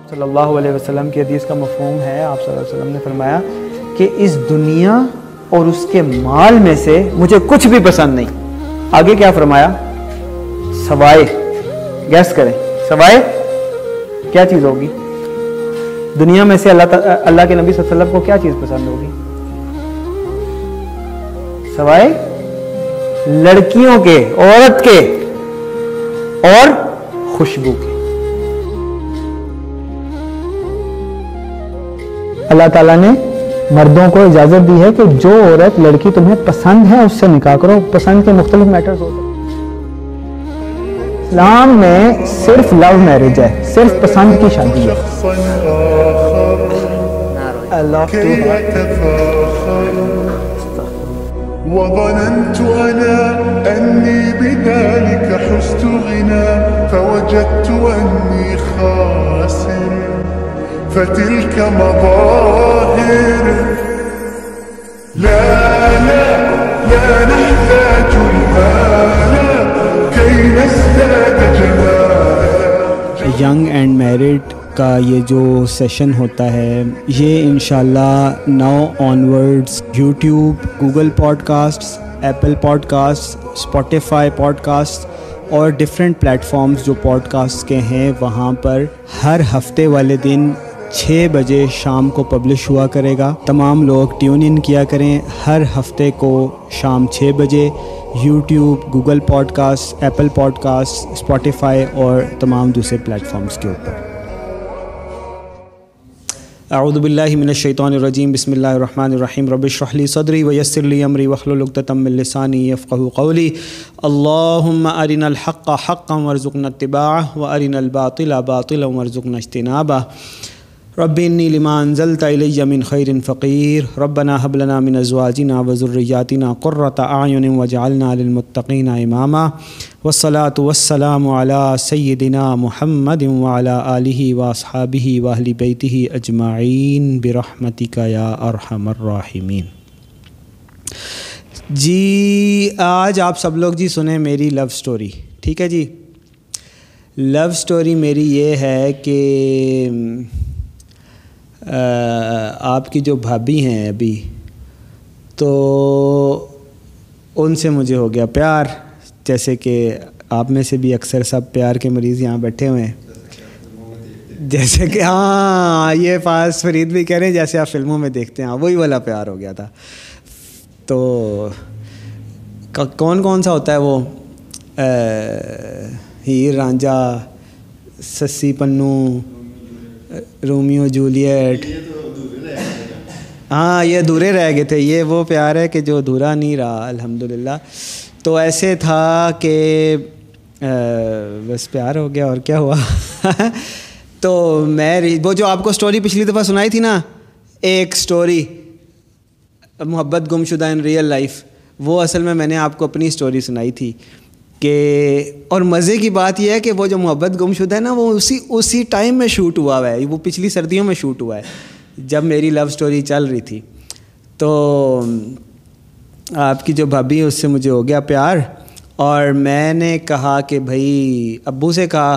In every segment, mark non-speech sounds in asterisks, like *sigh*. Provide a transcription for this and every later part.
आप सल्लल्लाहु अलैहि वसल्लम की हदीस का मफहम है आप सल्लल्लाहु अलैहि वसल्लम ने फरमाया कि इस दुनिया और उसके माल में से मुझे कुछ भी पसंद नहीं आगे क्या फरमाया सवाए गैस करें सवाए क्या चीज़ होगी दुनिया में से अल्लाह अल्लाह के नबी वसल्लम को क्या चीज़ पसंद होगी सवाए लड़कियों के औरत के और खुशबू के अल्लाह ताला ने मर्दों को इजाज़त दी है कि जो औरत लड़की तुम्हें पसंद है उससे निकाह करो पसंद के मुख्तलिफ मैटर्स होते हैं इस्लाम में सिर्फ लव मैरिज है सिर्फ पसंद की शादी है وظننت بذلك حست غنى فوجدت خاسر فتلك مظاهر لا لا لا نحتاج المال كي نزداد جمالا young and married का ये जो सेशन होता है ये in now onwards YouTube Google podcasts Apple podcast Spotify podcast और डिफरेंट प्लेटफॉर्म्स जो पॉडकास्ट के हैं वहाँ पर हर हफ्ते वाले दिन छः बजे शाम को पब्लिश हुआ करेगा तमाम लोग ट्यून इन किया करें हर हफ्ते को शाम छः बजे YouTube Google podcast Apple podcast Spotify और तमाम दूसरे प्लेटफॉर्म्स के ऊपर अऊदबिल्लिमिनशैतरजीम बसमीम रबली सदरी वयसरली अमरी वखलतमिलसानी कौली अल्लाम अरिन हक़ हक़ ज़ुकन तबाह व अरिन बातिल बातिल ज़ुकन अजतनाबा रबिन लिमानजल तमिन खैर फ़कीर रबना हबलना मिन अजवाजना वज़ुर्रियातना क़ुर्रत आयन वजालनामतकीन इमामा वसलात वसलाम अला महमद वाला आलि वासहाबी वाहली बैती अजमाइन बरहमतिका या अरहमर्राहिमीन जी आज आप सब लोग जी सुने मेरी लव स्टोरी ठीक है जी लव स्टोरी मेरी ये है कि आपकी जो भाभी हैं अभी तो उनसे मुझे हो गया प्यार जैसे कि आप में से भी अक्सर सब प्यार के मरीज़ यहाँ बैठे हुए हैं जैसे कि हाँ ये फास फरीद भी कह रहे हैं जैसे आप फिल्मों में देखते हैं हाँ, वही वाला प्यार हो गया था तो कौन कौन सा होता है वो हीर रांझा सस्सी पन्नू रोमियो जूलियट तो हाँ ये अधूरे रह गए थे ये वो प्यार है कि जो अधूरा नहीं रहा अल्हम्दुलिल्लाह तो ऐसे था कि बस प्यार हो गया और क्या हुआ *laughs* तो मैं वो जो आपको स्टोरी पिछली दफ़ा सुनाई थी ना एक स्टोरी मोहब्बत गुमशुदा इन रियल लाइफ वो असल में मैंने आपको अपनी स्टोरी सुनाई थी कि और मज़े की बात यह है कि वो जो मोहब्बत गुमशुदा है ना वो उसी उसी टाइम में शूट हुआ हुआ है वो पिछली सर्दियों में शूट हुआ है जब मेरी लव स्टोरी चल रही थी तो आपकी जो भाभी है उससे मुझे हो गया प्यार और मैंने कहा कि भाई अब्बू से कहा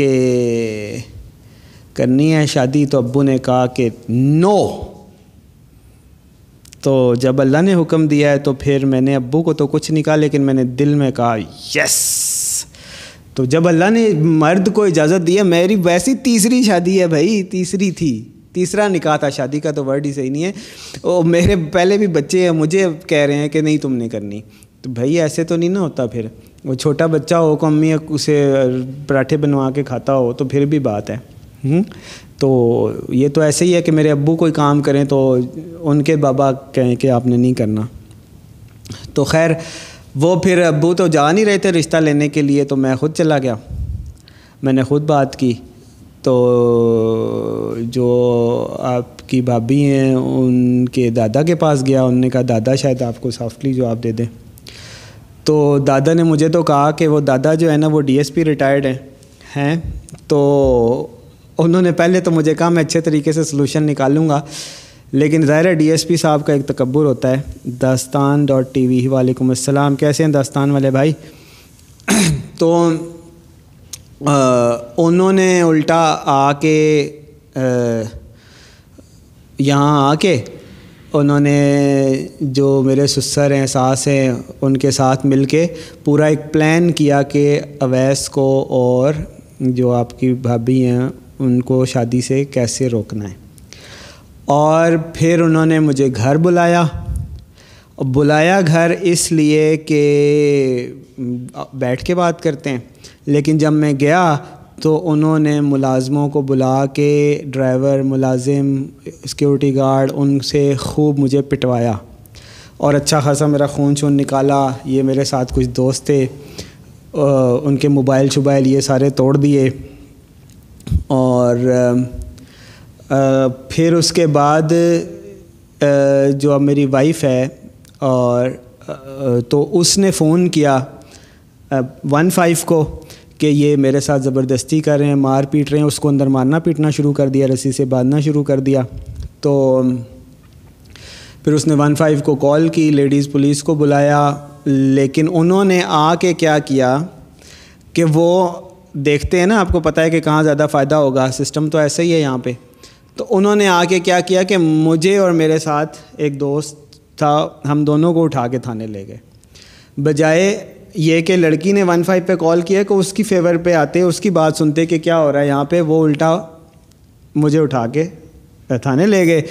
कि करनी है शादी तो अब्बू ने कहा कि नो तो जब अल्लाह ने हुक्म दिया है तो फिर मैंने अब्बू को तो कुछ नहीं कहा लेकिन मैंने दिल में कहा यस तो जब अल्लाह ने मर्द को इजाज़त दी है मेरी वैसी तीसरी शादी है भाई तीसरी थी तीसरा निकाह था शादी का तो वर्ड ही सही नहीं है ओ मेरे पहले भी बच्चे हैं मुझे कह रहे हैं कि नहीं तुमने करनी तो भाई ऐसे तो नहीं ना होता फिर वो छोटा बच्चा हो को अम्मी उसे पराठे बनवा के खाता हो तो फिर भी बात है हम्म? तो ये तो ऐसे ही है कि मेरे अबू कोई काम करें तो उनके बाबा कहें कि आपने नहीं करना तो खैर वो फिर अबू तो जा नहीं रहे थे रिश्ता लेने के लिए तो मैं ख़ुद चला गया मैंने ख़ुद बात की तो जो आपकी भाभी हैं उनके दादा के पास गया उनने कहा दादा शायद आपको सॉफ्टली जवाब दे दें तो दादा ने मुझे तो कहा कि वो दादा जो है ना वो डीएसपी रिटायर्ड हैं हैं तो उन्होंने पहले तो मुझे कहा मैं अच्छे तरीके से सोलूशन निकालूंगा लेकिन ज़ाहिर है डी साहब का एक तकबर होता है दास्तान डॉट टी वी वालेकुम असलम कैसे हैं दास्तान वाले भाई *clears throat* तो आ, उन्होंने उल्टा आके यहाँ आके उन्होंने जो मेरे सुसर हैं सास हैं उनके साथ मिलके पूरा एक प्लान किया कि अवैस को और जो आपकी भाभी हैं उनको शादी से कैसे रोकना है और फिर उन्होंने मुझे घर बुलाया बुलाया घर इसलिए कि बैठ के बात करते हैं लेकिन जब मैं गया तो उन्होंने मुलाजमों को बुला के ड्राइवर मुलाजिम सिक्योरिटी गार्ड उनसे खूब मुझे पिटवाया और अच्छा खासा मेरा खून छून निकाला ये मेरे साथ कुछ दोस्त थे उनके मोबाइल शुबाइल ये सारे तोड़ दिए और आ, फिर उसके बाद जो अब मेरी वाइफ है और तो उसने फ़ोन किया वन फाइव को कि ये मेरे साथ ज़बरदस्ती कर रहे हैं मार पीट रहे हैं उसको अंदर मारना पीटना शुरू कर दिया रस्सी से बांधना शुरू कर दिया तो फिर उसने वन फाइव को कॉल की लेडीज़ पुलिस को बुलाया लेकिन उन्होंने आके क्या किया कि वो देखते हैं ना आपको पता है कि कहाँ ज़्यादा फ़ायदा होगा सिस्टम तो ऐसा ही है यहाँ पे तो उन्होंने आके क्या किया कि मुझे और मेरे साथ एक दोस्त था हम दोनों को उठा के थाने ले गए बजाय ये कि लड़की ने वन फाइव पर कॉल किया कि उसकी फेवर पे आते उसकी बात सुनते कि क्या हो रहा है यहाँ पे वो उल्टा मुझे उठा के थाने ले गए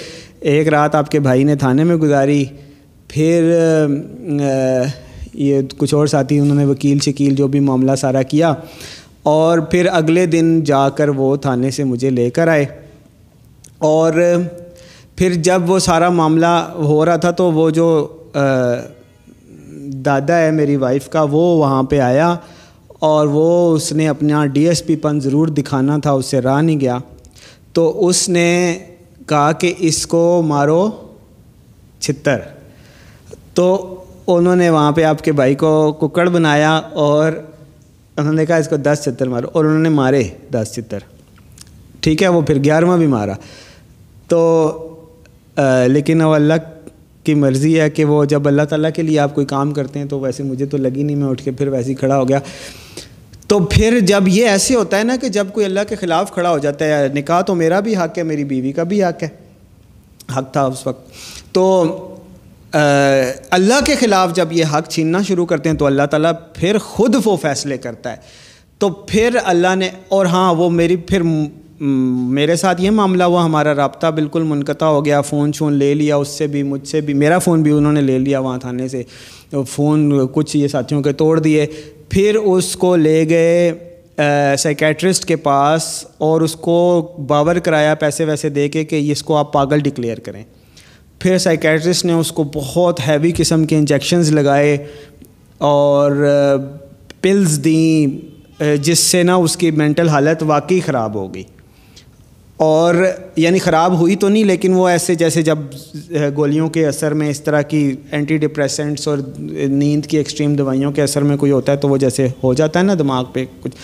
एक रात आपके भाई ने थाने में गुजारी फिर ये कुछ और साथी उन्होंने वकील शकील जो भी मामला सारा किया और फिर अगले दिन जाकर वो थाने से मुझे लेकर आए और फिर जब वो सारा मामला हो रहा था तो वो जो दादा है मेरी वाइफ का वो वहाँ पे आया और वो उसने अपना डीएसपी पन ज़रूर दिखाना था उससे रहा नहीं गया तो उसने कहा कि इसको मारो छितर तो उन्होंने वहाँ पे आपके भाई को कुकड़ बनाया और उन्होंने कहा इसको दस चित्तर मारो और उन्होंने मारे दस चित्तर ठीक है वो फिर ग्यारहवा भी मारा तो आ, लेकिन अब अल्लाह की मर्ज़ी है कि वो जब अल्लाह ताला के लिए आप कोई काम करते हैं तो वैसे मुझे तो लगी नहीं मैं उठ के फिर वैसे ही खड़ा हो गया तो फिर जब ये ऐसे होता है ना कि जब कोई अल्लाह के ख़िलाफ़ खड़ा हो जाता है निकाह तो मेरा भी हक है मेरी बीवी का भी हक है हक था उस वक्त तो अल्लाह के ख़िलाफ़ जब ये हक़ छीनना शुरू करते हैं तो अल्लाह ताला फिर ख़ुद वो फ़ैसले करता है तो फिर अल्लाह ने और हाँ वो मेरी फिर मेरे साथ ये मामला हुआ हमारा रबता बिल्कुल मुनकता हो गया फ़ोन शोन ले लिया उससे भी मुझसे भी मेरा फ़ोन भी उन्होंने ले लिया वहाँ थाने से तो फ़ोन कुछ ये साथियों के तोड़ दिए फिर उसको ले गए साइकेट्रिस्ट के पास और उसको बावर कराया पैसे वैसे दे के कि इसको आप पागल डिक्लेयर करें फिर साइकेट्रिस्ट ने उसको बहुत हैवी किस्म के इंजेक्शन्स लगाए और पिल्स दी जिससे ना उसकी मेंटल हालत वाकई ख़राब हो गई और यानी ख़राब हुई तो नहीं लेकिन वो ऐसे जैसे जब गोलियों के असर में इस तरह की एंटी डिप्रेसेंट्स और नींद की एक्सट्रीम दवाइयों के असर में कोई होता है तो वो जैसे हो जाता है ना दिमाग पे कुछ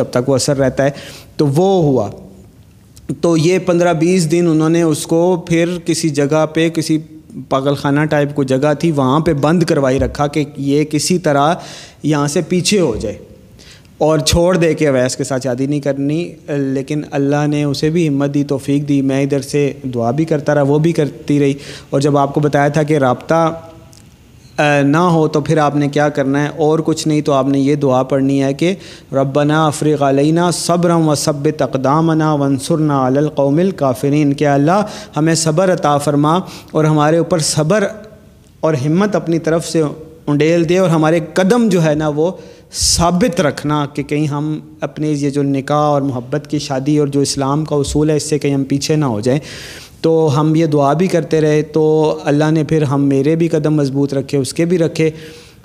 जब तक वो असर रहता है तो वो हुआ तो ये पंद्रह बीस दिन उन्होंने उसको फिर किसी जगह पे किसी पागलखाना टाइप को जगह थी वहाँ पे बंद करवाई रखा कि ये किसी तरह यहाँ से पीछे हो जाए और छोड़ दे के अवैस के साथ शादी नहीं करनी लेकिन अल्लाह ने उसे भी हिम्मत दी तोफीक दी मैं इधर से दुआ भी करता रहा वो भी करती रही और जब आपको बताया था कि रबता અ ના હો તો ફિર આપને ક્યા કરના હે ઓર કુછ નહીં તો આપને યે દુઆ પરની હે કે રબ્બના ફ્રીક અલેના સબ્રમ વ સબ તકદામના વનસુરના અલ કૌમિલ કાફિરિન કે અલ્લાહ હમે સબર અતા ફરમા ઓર હમારે ઉપર સબર ઓર હિંમત apni તરફ સે ઉંડેલ દે ઓર હમારે કદમ જો હે ના વો સાબિત રખના કે કઈ હમ અપને યે જો નિકાહ ઓર mohabbat કે شادی ઓર જો ઇસ્લામ કા ઉસૂલ હે ઇસસે કઈ હમ પીછે ના હો જાયે तो हम ये दुआ भी करते रहे तो अल्लाह ने फिर हम मेरे भी कदम मजबूत रखे उसके भी रखे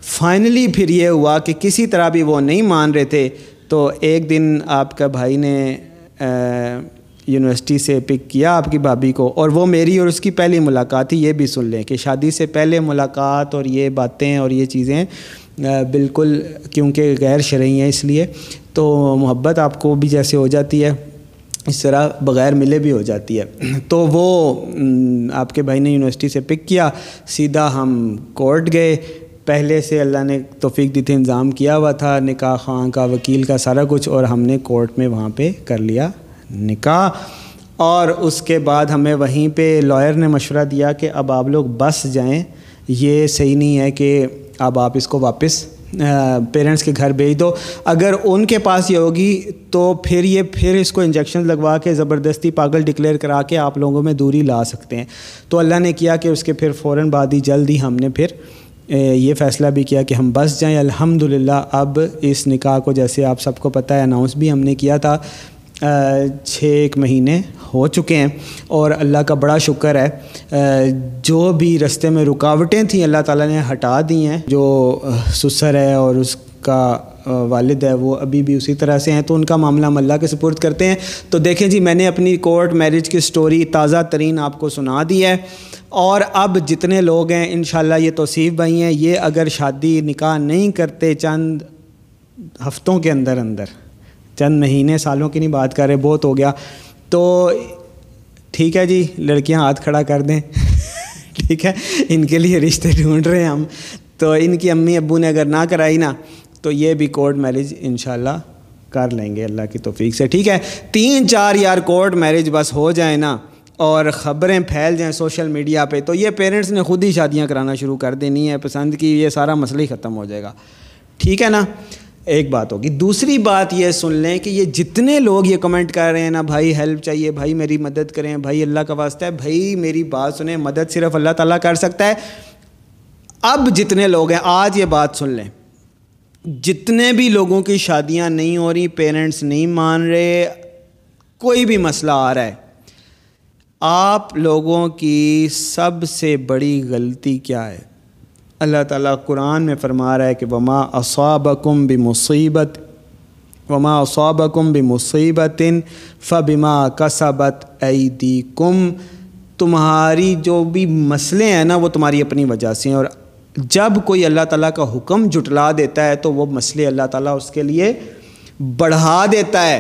फाइनली फिर ये हुआ कि किसी तरह भी वो नहीं मान रहे थे तो एक दिन आपका भाई ने यूनिवर्सिटी से पिक किया आपकी भाभी को और वो मेरी और उसकी पहली मुलाकात थी ये भी सुन लें कि शादी से पहले मुलाकात और ये बातें और ये चीज़ें बिल्कुल क्योंकि गैर शरिय हैं इसलिए तो मोहब्बत आपको भी जैसे हो जाती है इस तरह बग़ैर मिले भी हो जाती है तो वो आपके भाई ने यूनिवर्सिटी से पिक किया सीधा हम कोर्ट गए पहले से अल्लाह ने तोफ़ी दी थी इंतज़ाम किया हुआ था निकाह खां का वकील का सारा कुछ और हमने कोर्ट में वहाँ पे कर लिया निकाह और उसके बाद हमें वहीं पे लॉयर ने मशवरा दिया कि अब आप लोग बस जाएं ये सही नहीं है कि अब आप इसको वापस पेरेंट्स के घर भेज दो अगर उनके पास ये होगी तो फिर ये फिर इसको इंजेक्शन लगवा के ज़बरदस्ती पागल डिक्लेयर करा के आप लोगों में दूरी ला सकते हैं तो अल्लाह ने किया कि उसके फिर फ़ौर बाद ही जल्द ही हमने फिर ये फ़ैसला भी किया कि हम बस जाएं अल्हम्दुलिल्लाह अब इस निकाह को जैसे आप सबको पता है अनाउंस भी हमने किया था छः एक महीने हो चुके हैं और अल्लाह का बड़ा शुक्र है जो भी रस्ते में रुकावटें थी अल्लाह ताला ने हटा दी हैं जो सुसर है और उसका वालिद है वो अभी भी उसी तरह से हैं तो उनका मामला हम अल्लाह के सपोर्ट करते हैं तो देखें जी मैंने अपनी कोर्ट मैरिज की स्टोरी ताज़ा तरीन आपको सुना दी है और अब जितने लोग हैं इन ये तोसीफ़ भाई हैं ये अगर शादी निकाह नहीं करते चंद हफ़्तों के अंदर अंदर चंद महीने सालों की नहीं बात कर रहे बहुत हो गया तो ठीक है जी लड़कियां हाथ खड़ा कर दें *laughs* ठीक है इनके लिए रिश्ते ढूंढ रहे हैं हम तो इनकी अम्मी अबू ने अगर ना कराई ना तो ये भी कोर्ट मैरिज इन कर लेंगे अल्लाह की तोफ़ी से ठीक है तीन चार यार कोर्ट मैरिज बस हो जाए ना और ख़बरें फैल जाएं सोशल मीडिया पे तो ये पेरेंट्स ने ख़ुद ही शादियां कराना शुरू कर देनी है पसंद की ये सारा मसला ही ख़त्म हो जाएगा ठीक है ना एक बात होगी दूसरी बात ये सुन लें कि ये जितने लोग ये कमेंट कर रहे हैं ना भाई हेल्प चाहिए भाई मेरी मदद करें भाई अल्लाह का वास्ता है भाई मेरी बात सुने मदद सिर्फ अल्लाह ताला कर सकता है अब जितने लोग हैं आज ये बात सुन लें जितने भी लोगों की शादियां नहीं हो रही पेरेंट्स नहीं मान रहे कोई भी मसला आ रहा है आप लोगों की सबसे बड़ी गलती क्या है अल्लाह ताला कुरान में फरमा रहा है कि वमा असाबकुम बि मुसीबत वमा असाबकुम बि मुसीबतिन फ़बिमा कसबत दी कुम तुम्हारी जो भी मसले हैं ना वो तुम्हारी अपनी वजह से हैं और जब कोई अल्लाह ताला का हुक्म जुटला देता है तो वो मसले अल्लाह ताला उसके लिए बढ़ा देता है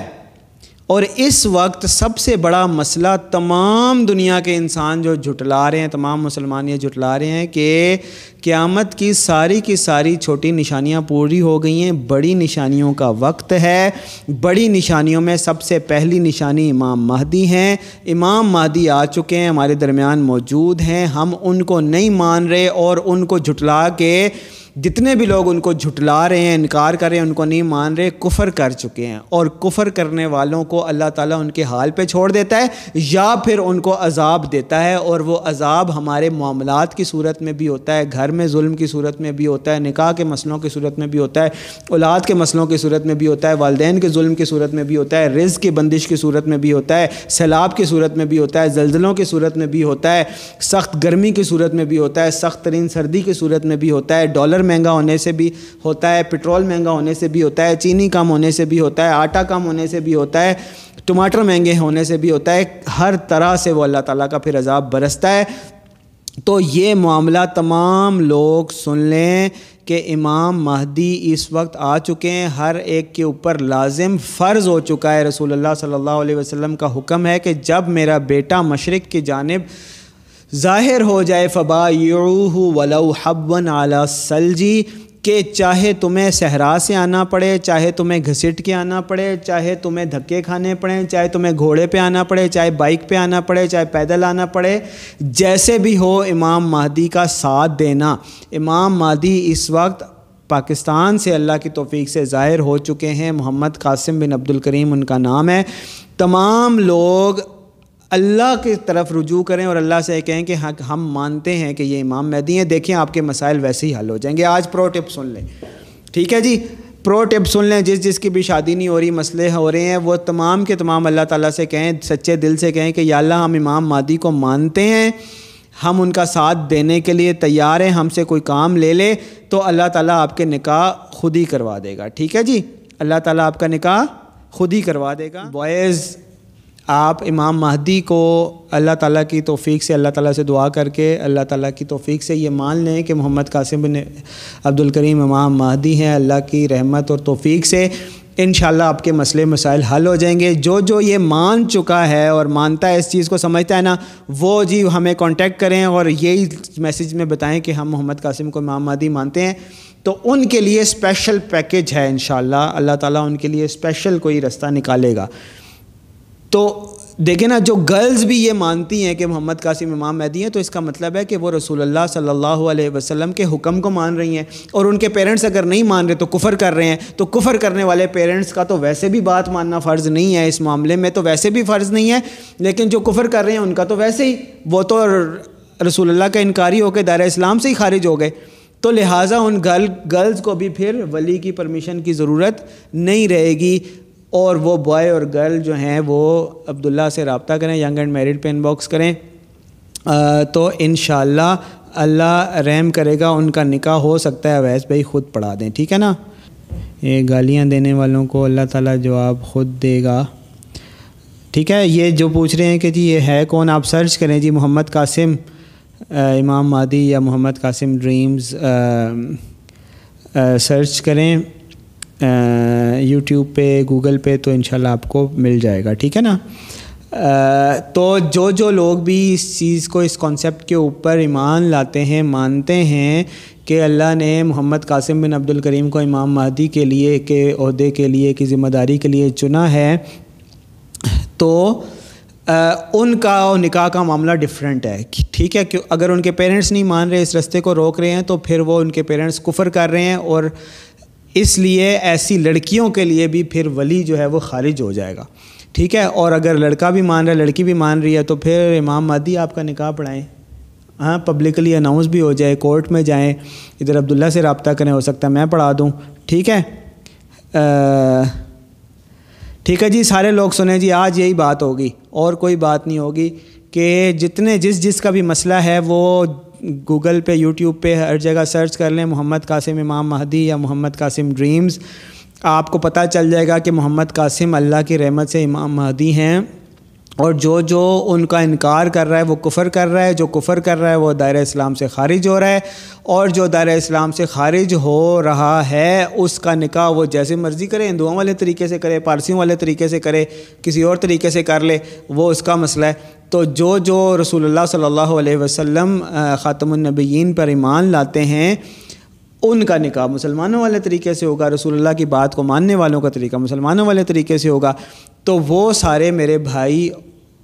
और इस वक्त सबसे बड़ा मसला तमाम दुनिया के इंसान जो जुटला रहे हैं तमाम मुसलमान ये जुटला रहे हैं कि क़्यामत की सारी की सारी छोटी निशानियां पूरी हो गई हैं बड़ी निशानियों का वक्त है बड़ी निशानियों में सबसे पहली निशानी इमाम महदी हैं इमाम महदी आ चुके हैं हमारे दरमियान मौजूद हैं हम उनको नहीं मान रहे और उनको जुटला के जितने भी लोग उनको झुटला रहे हैं इनकार कर रहे हैं उनको नहीं मान रहे कुफ़र कर चुके हैं और कुफ़र करने वालों को अल्लाह ताला उनके हाल पे छोड़ देता है या फिर उनको अजाब देता है और वो अजाब हमारे मामला की सूरत में भी होता है घर में जुल्म की सूरत में भी होता है निकाह के मसलों की सूरत में भी होता है औलाद के मसलों की सूरत में भी होता है वालदेन के जुल्म की सूरत में भी होता है रिज की बंदिश की सूरत में भी होता है सैलाब की सूरत में भी होता है जल्जलों की सूरत में भी होता है सख्त गर्मी की सूरत में भी होता है सख्त तरीन सर्दी की सूरत में भी होता है डॉलर महंगा होने से भी होता है पेट्रोल महंगा होने से भी होता है चीनी कम होने से भी होता है आटा कम होने से भी होता है टमाटर महंगे होने से भी होता है हर तरह से वो अल्लाह ताला का फिर अजाब बरसता है तो ये मामला तमाम लोग सुन लें कि इमाम महदी इस वक्त आ चुके हैं हर एक के ऊपर लाजिम फ़र्ज़ हो चुका है रसूलुल्लाह सल्लल्लाहु अलैहि वसल्लम का हुक्म है कि जब मेरा बेटा मशरक़ की जानब ज़ाहिर हो जाए फ़बा यूहू वलऊ हबन आला सलजी के चाहे तुम्हें सहरा से आना पड़े चाहे तुम्हें घसीट के आना पड़े चाहे तुम्हें धक्के खाने पड़े चाहे तुम्हें घोड़े पे आना पड़े चाहे बाइक पे आना पड़े चाहे पैदल आना पड़े जैसे भी हो इमाम महदी का साथ देना इमाम महदी इस वक्त पाकिस्तान से अल्लाह की तोफ़ी से ज़ाहिर हो चुके हैं मोहम्मद कासिम बिन अब्दुल करीम उनका नाम है तमाम लोग अल्लाह की तरफ रुजू करें और अल्लाह से कहें कि हाँ हम मानते हैं कि ये इमाम महदी हैं देखें आपके मसाइल वैसे ही हल हो जाएंगे आज प्रो टिप सुन लें ठीक है जी प्रो टिप सुन लें जिस जिसकी भी शादी नहीं हो रही मसले हो रहे हैं वो तमाम के तमाम अल्लाह ताला से कहें सच्चे दिल से कहें कि या हम इमाम मादी को मानते हैं हम उनका साथ देने के लिए तैयार हैं हमसे कोई काम ले ले तो अल्लाह ताला आपके निकाह खुद ही करवा देगा ठीक है जी अल्लाह ताला आपका निकाह खुद ही करवा देगा बॉयज़ आप इमाम महदी को अल्लाह ताला की तोफ़ी से अल्लाह ताला से दुआ करके अल्लाह ताला की तोफ़ी से ये मान लें कि मोहम्मद कासिम बिन अब्दुल करीम इमाम महदी हैं अल्लाह की रहमत और तौफीक से इन आपके मसले मसाइल हल हो जाएंगे जो जो ये मान चुका है और मानता है इस चीज़ को समझता है ना वो जी हमें कांटेक्ट करें और यही मैसेज में बताएं कि हम मोहम्मद कासिम को इमाम महदी मानते हैं तो उनके लिए स्पेशल पैकेज है इन अल्लाह ताला उनके लिए स्पेशल कोई रास्ता निकालेगा तो देखे ना जो गर्ल्स भी ये मानती हैं कि मोहम्मद कासिम इमाम मैदी हैं तो इसका मतलब है कि वो रसूलुल्लाह सल्लल्लाहु अलैहि वसल्लम के हुक्म को मान रही हैं और उनके पेरेंट्स अगर नहीं मान रहे तो कुफर कर रहे हैं तो कुफर करने वाले पेरेंट्स का तो वैसे भी बात मानना फ़र्ज़ नहीं है इस मामले में तो वैसे भी फ़र्ज़ नहीं है लेकिन जो कुफर कर रहे हैं उनका तो वैसे ही वो तो रसूलुल्लाह का इनकारी होकर दायरा इस्लाम से ही खारिज हो गए तो लिहाजा उन गर्ल गर्ल्स को भी फिर वली की परमिशन की ज़रूरत नहीं रहेगी और वो बॉय और गर्ल जो हैं वो अब्दुल्ला से रबता करें यंग एंड मैरिड पे इनबॉक्स करें आ, तो इन अल्लाह रहम करेगा उनका निका हो सकता है अवैस भाई ख़ुद पढ़ा दें ठीक है ना ये गालियाँ देने वालों को अल्लाह ताला जवाब ख़ुद देगा ठीक है ये जो पूछ रहे हैं कि जी ये है कौन आप सर्च करें जी मोहम्मद कासिम आ, इमाम मादी या मोहम्मद कासिम ड्रीम्स आ, सर्च करें यूट्यूब पे गूगल पे तो इन आपको मिल जाएगा ठीक है ना तो जो जो लोग भी इस चीज़ को इस कॉन्सेप्ट के ऊपर ईमान लाते हैं मानते हैं कि अल्लाह ने मोहम्मद कासिम बिन अब्दुल करीम को इमाम महदी के लिए के अहदे के लिए की ज़िम्मेदारी के लिए चुना है तो उनका और निका का मामला डिफरेंट है ठीक है क्यों अगर उनके पेरेंट्स नहीं मान रहे इस रास्ते को रोक रहे हैं तो फिर वो उनके पेरेंट्स कुफर कर रहे हैं और इसलिए ऐसी लड़कियों के लिए भी फिर वली जो है वो खारिज हो जाएगा ठीक है और अगर लड़का भी मान रहा है लड़की भी मान रही है तो फिर इमाम मादी आपका निकाह पढ़ाएँ हाँ पब्लिकली अनाउंस भी हो जाए कोर्ट में जाएँ इधर अब्दुल्ला से रबता करें हो सकता है मैं पढ़ा दूँ ठीक है ठीक है जी सारे लोग सुने जी आज यही बात होगी और कोई बात नहीं होगी कि जितने जिस जिस का भी मसला है वो गूगल पे यूट्यूब पे हर जगह सर्च कर लें मोहम्मद कासिम इमाम महदी या मोहम्मद कासिम ड्रीम्स आपको पता चल जाएगा कि मोहम्मद कासिम अल्लाह की रहमत से इमाम महदी हैं और जो जो उनका इनकार कर रहा है वो कुफ़र कर रहा है जो कुफ़र कर रहा है वो दायरे इस्लाम से ख़ारिज हो रहा है और जो दायरे इस्लाम से ख़ारिज हो रहा है उसका निकाह वो जैसे मर्ज़ी करे हिंदुओं वाले तरीके से करे पारसियों वाले तरीके से करे किसी और तरीके से कर ले वो उसका मसला है तो जो जो रसूलुल्लाह सल्लल्लाहु अलैहि वसल्लम ख़ातमनबीन पर ईमान लाते हैं उनका निकाह मुसलमानों वाले तरीके से होगा रसूलुल्लाह की बात को मानने वालों का तरीका मुसलमानों वाले तरीके से होगा तो वो सारे मेरे भाई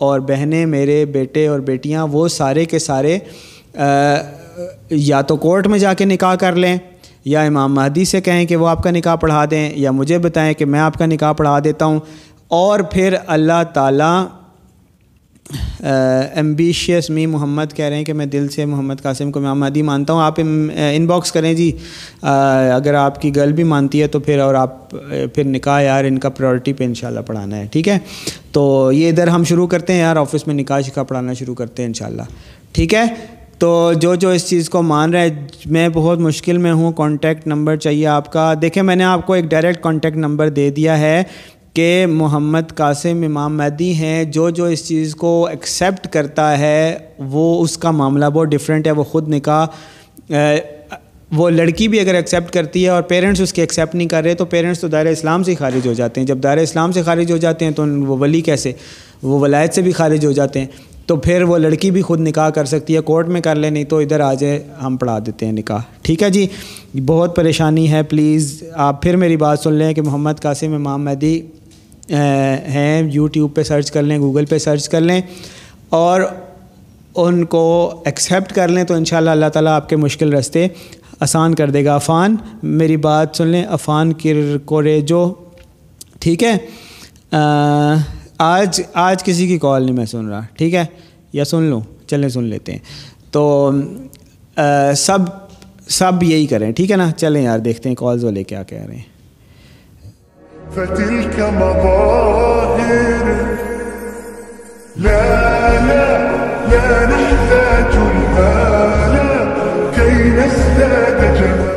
और बहनें मेरे बेटे और बेटियां वो सारे के सारे आ, या तो कोर्ट में जाके निकाह कर लें या इमाम महदी से कहें कि वो आपका निकाह पढ़ा दें या मुझे बताएं कि मैं आपका निकाह पढ़ा देता हूँ और फिर अल्लाह ताला एम्बिशियस मी मोहम्मद कह रहे हैं कि मैं दिल से मोहम्मद कासिम को मैं महदी मानता हूँ आप इनबॉक्स करें जी आ, अगर आपकी गर्ल भी मानती है तो फिर और आप फिर निकाह यार इनका प्रायोरिटी पे इंशाल्लाह पढ़ाना है ठीक है तो ये इधर हम शुरू करते हैं यार ऑफिस में निकाह शिका पढ़ाना शुरू करते हैं इन ठीक है तो जो जो इस चीज़ को मान रहे हैं मैं बहुत मुश्किल में हूँ कॉन्टैक्ट नंबर चाहिए आपका देखें मैंने आपको एक डायरेक्ट कॉन्टैक्ट नंबर दे दिया है कि मोहम्मद कासिम इमाम महदी हैं जो जो इस चीज़ को एक्सेप्ट करता है वो उसका मामला बहुत डिफरेंट है वो ख़ुद निका वो लड़की भी अगर एक्सेप्ट करती है और पेरेंट्स उसके एक्सेप्ट नहीं कर रहे तो पेरेंट्स तो दायरे इस्लाम से खारिज हो जाते हैं जब दायरे इस्लाम से खारिज हो जाते हैं तो वो वली कैसे वो वलायत से भी खारिज हो जाते हैं तो फिर वो लड़की भी खुद निकाह कर सकती है कोर्ट में कर ले नहीं तो इधर आ जाए हम पढ़ा देते हैं निकाह ठीक है जी बहुत परेशानी है प्लीज़ आप फिर मेरी बात सुन लें कि मोहम्मद कासिम इमाम मदी हैं यूट्यूब पे सर्च कर लें गूगल पे सर्च कर लें और उनको एक्सेप्ट कर लें तो इन अल्लाह ताला आपके मुश्किल रास्ते आसान कर देगा अफ़ान मेरी बात सुन लें अफ़ान किरकोरेजो ठीक है आ, आज आज किसी की कॉल नहीं मैं सुन रहा ठीक है या सुन लूँ चलें सुन लेते हैं तो आ, सब सब यही करें ठीक है ना चलें यार देखते हैं कॉल्स वाले क्या कह रहे हैं فتلك مظاهر لا لا لا نحتاج المال كي نزداد جمال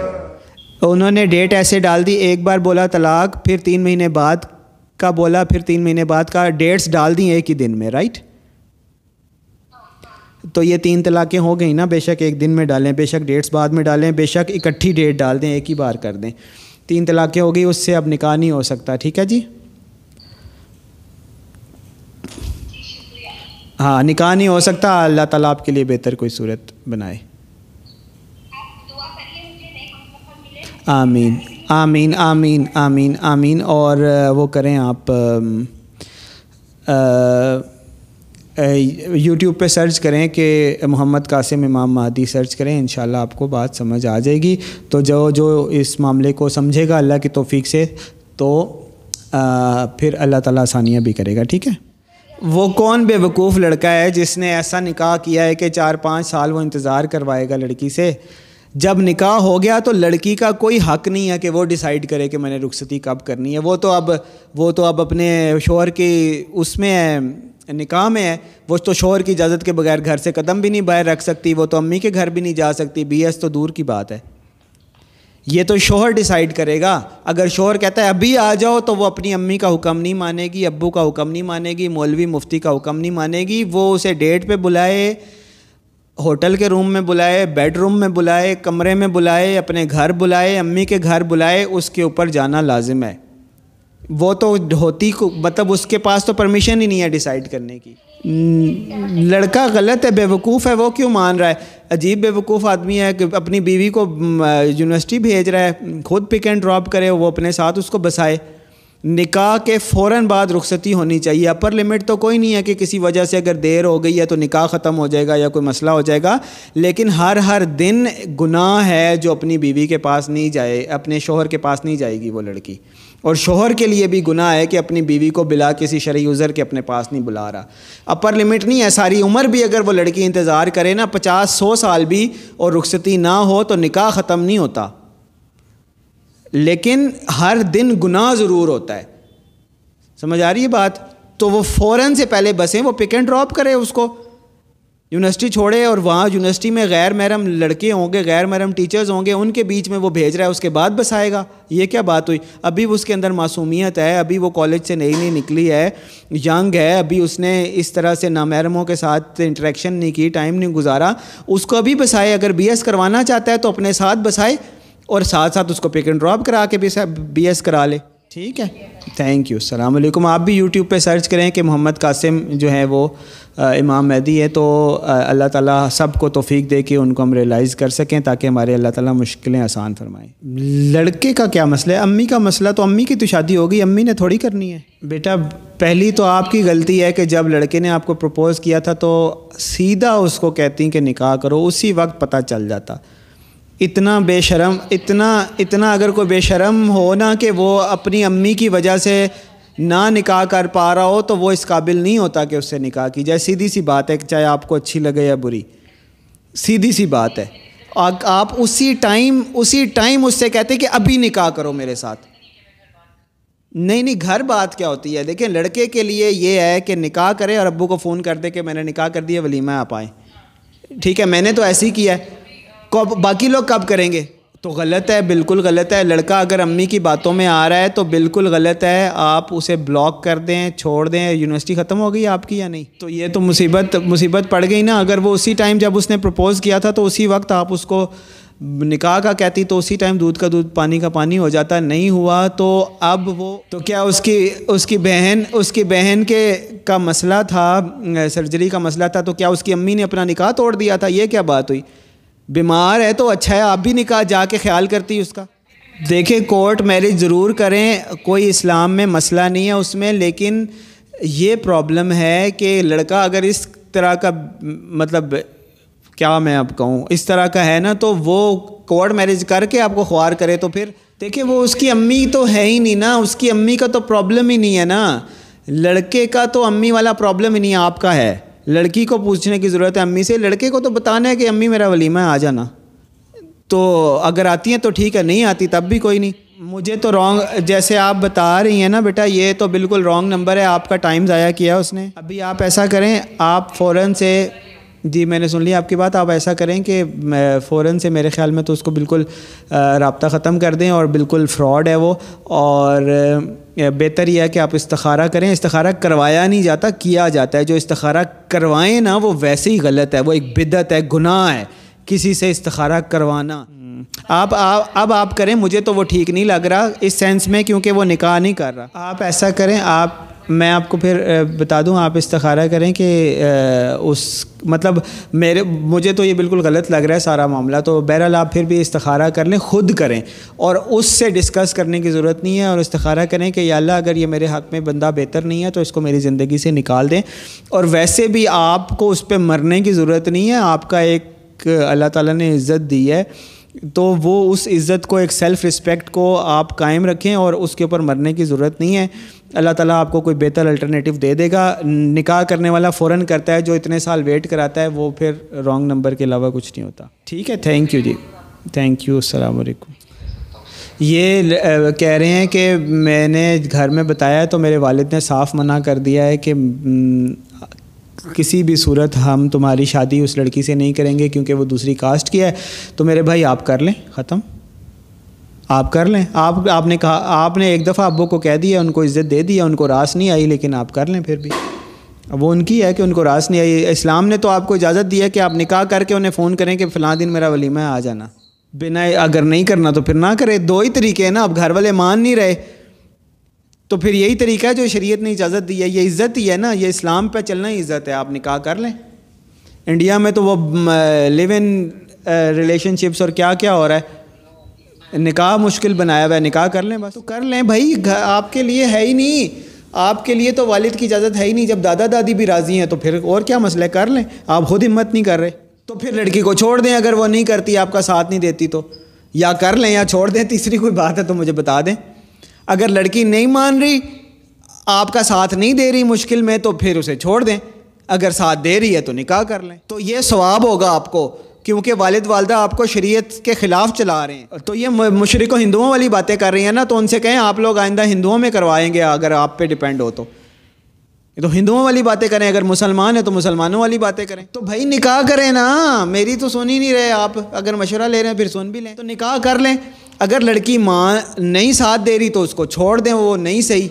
उन्होंने डेट ऐसे डाल दी एक बार बोला तलाक फिर तीन महीने बाद का बोला फिर तीन महीने बाद का डेट्स डाल दी एक ही दिन में राइट तो ये तीन तलाक़ें हो गई ना बेशक एक दिन में डालें बेशक डेट्स बाद में डालें बेशक इकट्ठी डेट डाल दें एक ही बार कर दें तीन तलाक़ें हो गई उससे अब निकाह नहीं हो सकता ठीक है जी हाँ निकाह नहीं हो सकता अल्लाह ताला आपके लिए बेहतर कोई सूरत बनाए आमीन आमीन आमीन आमीन आमीन और वो करें आप आ, आ, यूट्यूब पे सर्च करें कि मोहम्मद कासिम इमाम महदी सर्च करें इन आपको बात समझ आ जाएगी तो जो जो इस मामले को समझेगा अल्लाह की तोफ़ी से तो आ, फिर अल्लाह ताला आसानियाँ भी करेगा ठीक है वो कौन बेवकूफ़ लड़का है जिसने ऐसा निकाह किया है कि चार पाँच साल वो इंतज़ार करवाएगा लड़की से जब निकाह हो गया तो लड़की का कोई हक नहीं है कि वो डिसाइड करे कि मैंने रुखसती कब करनी है वो तो अब वो तो अब अपने शोहर की उसमें है निकाह में है वो तो शोहर की इजाज़त के बगैर घर से कदम भी नहीं बाहर रख सकती वो तो अम्मी के घर भी नहीं जा सकती बी एस तो दूर की बात है ये तो शोहर डिसाइड करेगा अगर शोहर कहता है अभी आ जाओ तो वो अपनी अम्मी का हुक्म नहीं मानेगी अब्बू का हुक्म नहीं मानेगी मौलवी मुफ्ती का हुक्म नहीं मानेगी वो उसे डेट पे बुलाए होटल के रूम में बुलाए बेडरूम में बुलाए कमरे में बुलाए अपने घर बुलाए अम्मी के घर बुलाए उसके ऊपर जाना लाजिम है वो तो होती को मतलब उसके पास तो परमिशन ही नहीं है डिसाइड करने की हम्म। लड़का गलत है बेवकूफ़ है वो क्यों मान रहा है अजीब बेवकूफ़ आदमी है कि अपनी बीवी को यूनिवर्सिटी भेज रहा है खुद पिक एंड ड्रॉप करे वो अपने साथ उसको बसाए निकाह के फ़ौर बाद रुखसती होनी चाहिए अपर लिमिट तो कोई नहीं है कि किसी वजह से अगर देर हो गई है तो निकाह ख़त्म हो जाएगा या कोई मसला हो जाएगा लेकिन हर हर दिन गुनाह है जो अपनी बीवी के पास नहीं जाए अपने शोहर के पास नहीं जाएगी वो लड़की और शोहर के लिए भी गुनाह है कि अपनी बीवी को बिला किसी शरी उज़र के अपने पास नहीं बुला रहा अपर लिमिट नहीं है सारी उम्र भी अगर वो लड़की इंतज़ार करे ना पचास सौ साल भी और रुखसती ना हो तो निकाह ख़त्म नहीं होता लेकिन हर दिन गुनाह ज़रूर होता है समझ आ रही है बात तो वो फ़ौरन से पहले बसें वो पिक एंड ड्रॉप करे उसको यूनिवर्सिटी छोड़े और वहाँ यूनिवर्सिटी में गैर महरम लड़के होंगे गैर महरम टीचर्स होंगे उनके बीच में वो भेज रहा है उसके बाद बसाएगा ये क्या बात हुई अभी उसके अंदर मासूमियत है अभी वो कॉलेज से नई नई निकली है यंग है अभी उसने इस तरह से नामहरमों के साथ इंटरेक्शन नहीं की टाइम नहीं गुजारा उसको अभी बसाए अगर बी करवाना चाहता है तो अपने साथ बसाए और साथ साथ उसको पिक एंड ड्रॉप करा के भी बी एस करा ले ठीक है थैंक यू सलामकुम आप भी यूट्यूब पे सर्च करें कि मोहम्मद कासिम जो है वो आ, इमाम मेहदी है तो अल्लाह ताला को तोफ़ीक दे के उनको हम रियलाइज़ कर सकें ताकि हमारे अल्लाह ताला मुश्किलें आसान फरमाएं लड़के का क्या मसला है अम्मी का मसला तो अम्मी की तो शादी होगी अम्मी ने थोड़ी करनी है बेटा पहली तो आपकी गलती है कि जब लड़के ने आपको प्रपोज़ किया था तो सीधा उसको कहती कि निकाह करो उसी वक्त पता चल जाता इतना बेशरम इतना इतना अगर कोई बेशरम हो ना कि वो अपनी अम्मी की वजह से ना निकाह कर पा रहा हो तो वो इस काबिल नहीं होता कि उससे निकाह की जाए सीधी सी बात है चाहे आपको अच्छी लगे या बुरी सीधी सी बात है आ, आप उसी टाइम उसी टाइम उससे कहते कि अभी निकाह करो मेरे साथ नहीं नहीं घर बात क्या होती है देखिए लड़के के लिए ये है कि निकाह करें और अब्बू को फ़ोन कर दे कि मैंने निकाह कर दिया वलीमा आप आए ठीक है मैंने तो ऐसे ही किया है कब बाकी लोग कब करेंगे तो गलत है बिल्कुल गलत है लड़का अगर अम्मी की बातों में आ रहा है तो बिल्कुल गलत है आप उसे ब्लॉक कर दें छोड़ दें यूनिवर्सिटी ख़त्म हो गई आपकी या नहीं तो ये तो मुसीबत मुसीबत पड़ गई ना अगर वो उसी टाइम जब उसने प्रपोज़ किया था तो उसी वक्त आप उसको निकाह का कहती तो उसी टाइम दूध का दूध पानी का पानी हो जाता नहीं हुआ तो अब वो तो क्या उसकी उसकी बहन उसकी बहन के का मसला था सर्जरी का मसला था तो क्या उसकी अम्मी ने अपना निकाह तोड़ दिया था ये क्या बात हुई बीमार है तो अच्छा है आप भी निकाह जा जाके ख्याल करती उसका देखें कोर्ट मैरिज ज़रूर करें कोई इस्लाम में मसला नहीं है उसमें लेकिन ये प्रॉब्लम है कि लड़का अगर इस तरह का मतलब क्या मैं अब कहूँ इस तरह का है ना तो वो कोर्ट मैरिज करके आपको ख्वार करे तो फिर देखिए वो उसकी अम्मी तो है ही नहीं ना उसकी अम्मी का तो प्रॉब्लम ही नहीं है ना लड़के का तो अम्मी वाला प्रॉब्लम ही नहीं आपका है लड़की को पूछने की ज़रूरत है अम्मी से लड़के को तो बताना है कि अम्मी मेरा वलीमा है आ जाना तो अगर आती हैं तो ठीक है नहीं आती तब भी कोई नहीं मुझे तो रॉन्ग जैसे आप बता रही हैं ना बेटा ये तो बिल्कुल रॉन्ग नंबर है आपका टाइम ज़ाया किया उसने अभी आप ऐसा करें आप फ़ौर से जी मैंने सुन लिया आपकी बात आप ऐसा करें कि फ़ौरन से मेरे ख्याल में तो उसको बिल्कुल रबता ख़त्म कर दें और बिल्कुल फ्रॉड है वो और बेहतर यह है कि आप इस्तारा करें इस्तारा करवाया नहीं जाता किया जाता है जो इस्तारा करवाएं ना वो वैसे ही गलत है वो एक बिदत है गुनाह है किसी से इस्तारा करवाना आप आप अब आप करें मुझे तो वो ठीक नहीं लग रहा इस सेंस में क्योंकि वो निकाह नहीं कर रहा आप ऐसा करें आप मैं आपको फिर बता दूं आप इस्तारा करें कि उस मतलब मेरे मुझे तो ये बिल्कुल गलत लग रहा है सारा मामला तो बहरहाल आप फिर भी इस्तारा कर लें खुद करें और उससे डिस्कस करने की ज़रूरत नहीं है और इस्तारा करें कि या अगर ये मेरे हक़ में बंदा बेहतर नहीं है तो इसको मेरी ज़िंदगी से निकाल दें और वैसे भी आपको उस पर मरने की ज़रूरत नहीं है आपका एक अल्लाह ताला ने इज़्ज़त दी है तो वो उस इज़्ज़त को एक सेल्फ़ रिस्पेक्ट को आप कायम रखें और उसके ऊपर मरने की ज़रूरत नहीं है अल्लाह ताला आपको कोई बेहतर अल्टरनेटिव दे देगा निकाह करने वाला फ़ौरन करता है जो इतने साल वेट कराता है वो फिर रॉन्ग नंबर के अलावा कुछ नहीं होता ठीक है थैंक यू जी थैंक यू असलकुम ये कह रहे हैं कि मैंने घर में बताया तो मेरे वालिद ने साफ़ मना कर दिया है कि किसी भी सूरत हम तुम्हारी शादी उस लड़की से नहीं करेंगे क्योंकि वो दूसरी कास्ट की है तो मेरे भाई आप कर लें ख़त्म आप कर लें आप आपने कहा आपने एक दफ़ा अबू को कह दिया उनको इज़्ज़त दे दिया उनको रास नहीं आई लेकिन आप कर लें फिर भी अब वो उनकी है कि उनको रास नहीं आई इस्लाम ने तो आपको इजाज़त दी है कि आप निकाह करके उन्हें फ़ोन करें कि फ़लाँ दिन मेरा वलीमा आ जाना बिना अगर नहीं करना तो फिर ना करें दो ही तरीके हैं ना अब घर वाले मान नहीं रहे तो फिर यही तरीका है जो शरीयत ने इजाज़त दी है ये इज़्ज़त ही है ना ये इस्लाम पर चलना ही इज़्ज़त है आप निकाह कर लें इंडिया में तो वो लिव इन रिलेशनशिप्स और क्या क्या हो रहा है निकाह मुश्किल बनाया हुआ है निकाह कर लें बस तो कर लें भाई आपके लिए है ही नहीं आपके लिए तो वालिद की इजाज़त है ही नहीं जब दादा दादी भी राज़ी हैं तो फिर और क्या मसला है कर लें आप खुद हिम्मत नहीं कर रहे तो फिर लड़की को छोड़ दें अगर वो नहीं करती आपका साथ नहीं देती तो या कर लें या छोड़ दें तीसरी कोई बात है तो मुझे बता दें अगर लड़की नहीं मान रही आपका साथ नहीं दे रही मुश्किल में तो फिर उसे छोड़ दें अगर साथ दे रही है तो निकाह कर लें तो ये सवाब होगा आपको क्योंकि वालिद वालदा आपको शरीयत के ख़िलाफ़ चला रहे हैं तो ये मुशरक हिंदुओं वाली बातें कर रही हैं ना तो उनसे कहें आप लोग आइंदा हिंदुओं में करवाएंगे अगर आप पे डिपेंड हो तो तो हिंदुओं वाली बातें करें अगर मुसलमान है तो मुसलमानों वाली बातें करें तो भाई निकाह करें ना मेरी तो सुन ही नहीं रहे आप अगर मशवरा ले रहे हैं फिर सुन भी लें तो निकाह कर लें अगर लड़की माँ नहीं साथ दे रही तो उसको छोड़ दें वो नहीं सही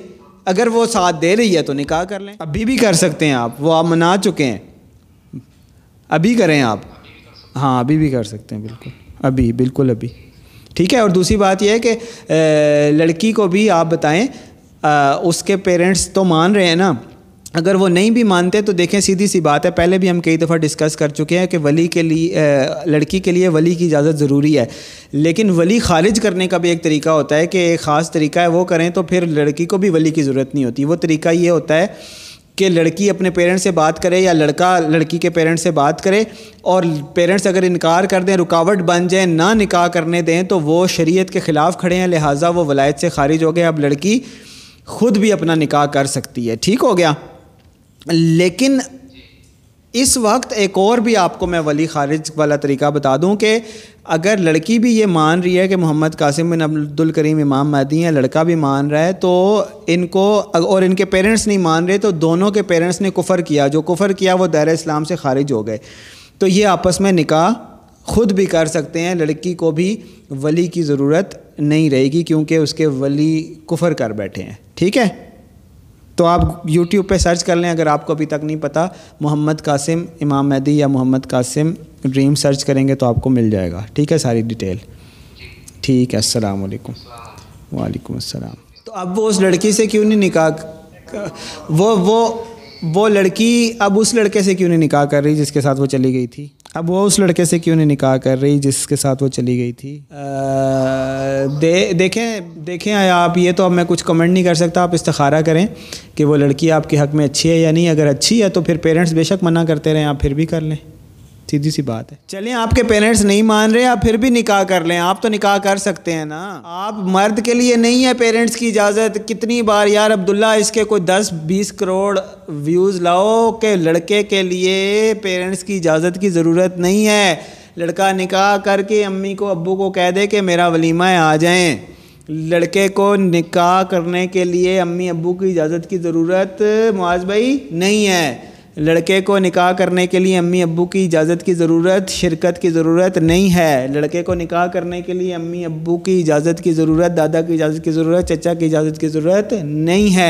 अगर वो साथ दे रही है तो निकाह कर लें अभी भी कर सकते हैं आप वो आप मना चुके हैं अभी करें आप हाँ अभी भी कर सकते हैं बिल्कुल अभी बिल्कुल अभी ठीक है और दूसरी बात यह है कि लड़की को भी आप बताएं आ, उसके पेरेंट्स तो मान रहे हैं ना अगर वो नहीं भी मानते तो देखें सीधी सी बात है पहले भी हम कई दफ़ा डिस्कस कर चुके हैं कि वली के लिए लड़की के लिए वली की इजाज़त ज़रूरी है लेकिन वली खारिज करने का भी एक तरीका होता है कि एक ख़ास तरीका है वो करें तो फिर लड़की को भी वली की ज़रूरत नहीं होती वो तरीका ये होता है कि लड़की अपने पेरेंट्स से बात करे या लड़का लड़की के पेरेंट्स से बात करे और पेरेंट्स अगर इनकार कर दें रुकावट बन जाए ना निकाह करने दें तो वो शरीयत के ख़िलाफ़ खड़े हैं लिहाजा वो वलायत से खारिज हो गए अब लड़की ख़ुद भी अपना निकाह कर सकती है ठीक हो गया लेकिन इस वक्त एक और भी आपको मैं वली खारिज वाला तरीका बता दूं कि अगर लड़की भी ये मान रही है कि मोहम्मद कासिम बिन अब्दुल करीम इमाम महदी हैं लड़का भी मान रहा है तो इनको और इनके पेरेंट्स नहीं मान रहे तो दोनों के पेरेंट्स ने कुफ़र किया जो कुफ़र किया वो दायरा इस्लाम से खारिज हो गए तो ये आपस में निकाह खुद भी कर सकते हैं लड़की को भी वली की ज़रूरत नहीं रहेगी क्योंकि उसके वली कुफ़र कर बैठे हैं ठीक है तो आप यूट्यूब पे सर्च कर लें अगर आपको अभी तक नहीं पता मोहम्मद कासिम इमाम मेहदी या मोहम्मद कासिम ड्रीम सर्च करेंगे तो आपको मिल जाएगा ठीक है सारी डिटेल ठीक है अस्सलाम वालेकुम वालेकुम अस्सलाम तो अब वो उस लड़की से क्यों नहीं निकाह वो वो वो लड़की अब उस लड़के से क्यों नहीं निकाह कर रही जिसके साथ वो चली गई थी अब वो उस लड़के से क्यों नहीं निकाह कर रही जिसके साथ वो चली गई थी आ, दे देखें देखें आप ये तो अब मैं कुछ कमेंट नहीं कर सकता आप इस्तारा करें कि वो लड़की आपके हक़ में अच्छी है या नहीं अगर अच्छी है तो फिर पेरेंट्स बेशक मना करते रहें आप फिर भी कर लें सीधी सी बात है चले आपके पेरेंट्स नहीं मान रहे आप फिर भी निकाह कर लें आप तो निकाह कर सकते हैं ना आप मर्द के लिए नहीं है पेरेंट्स की इजाज़त कितनी बार यार अब्दुल्ला इसके कोई दस बीस करोड़ व्यूज़ लाओ के लड़के के लिए पेरेंट्स की इजाज़त की ज़रूरत नहीं है लड़का निकाह करके अम्मी को अबू को कह दे कि मेरा वलीमा आ जाए लड़के को निकाह करने के लिए अम्मी अबू की इजाज़त की ज़रूरत मुआज भाई नहीं है लड़के को निकाह करने के लिए अम्मी अब्बू की इजाज़त की ज़रूरत शिरकत की ज़रूरत नहीं है लड़के को निकाह करने के लिए अम्मी अब्बू की इजाज़त की ज़रूरत दादा की इजाज़त की ज़रूरत चचा की इजाज़त की ज़रूरत नहीं है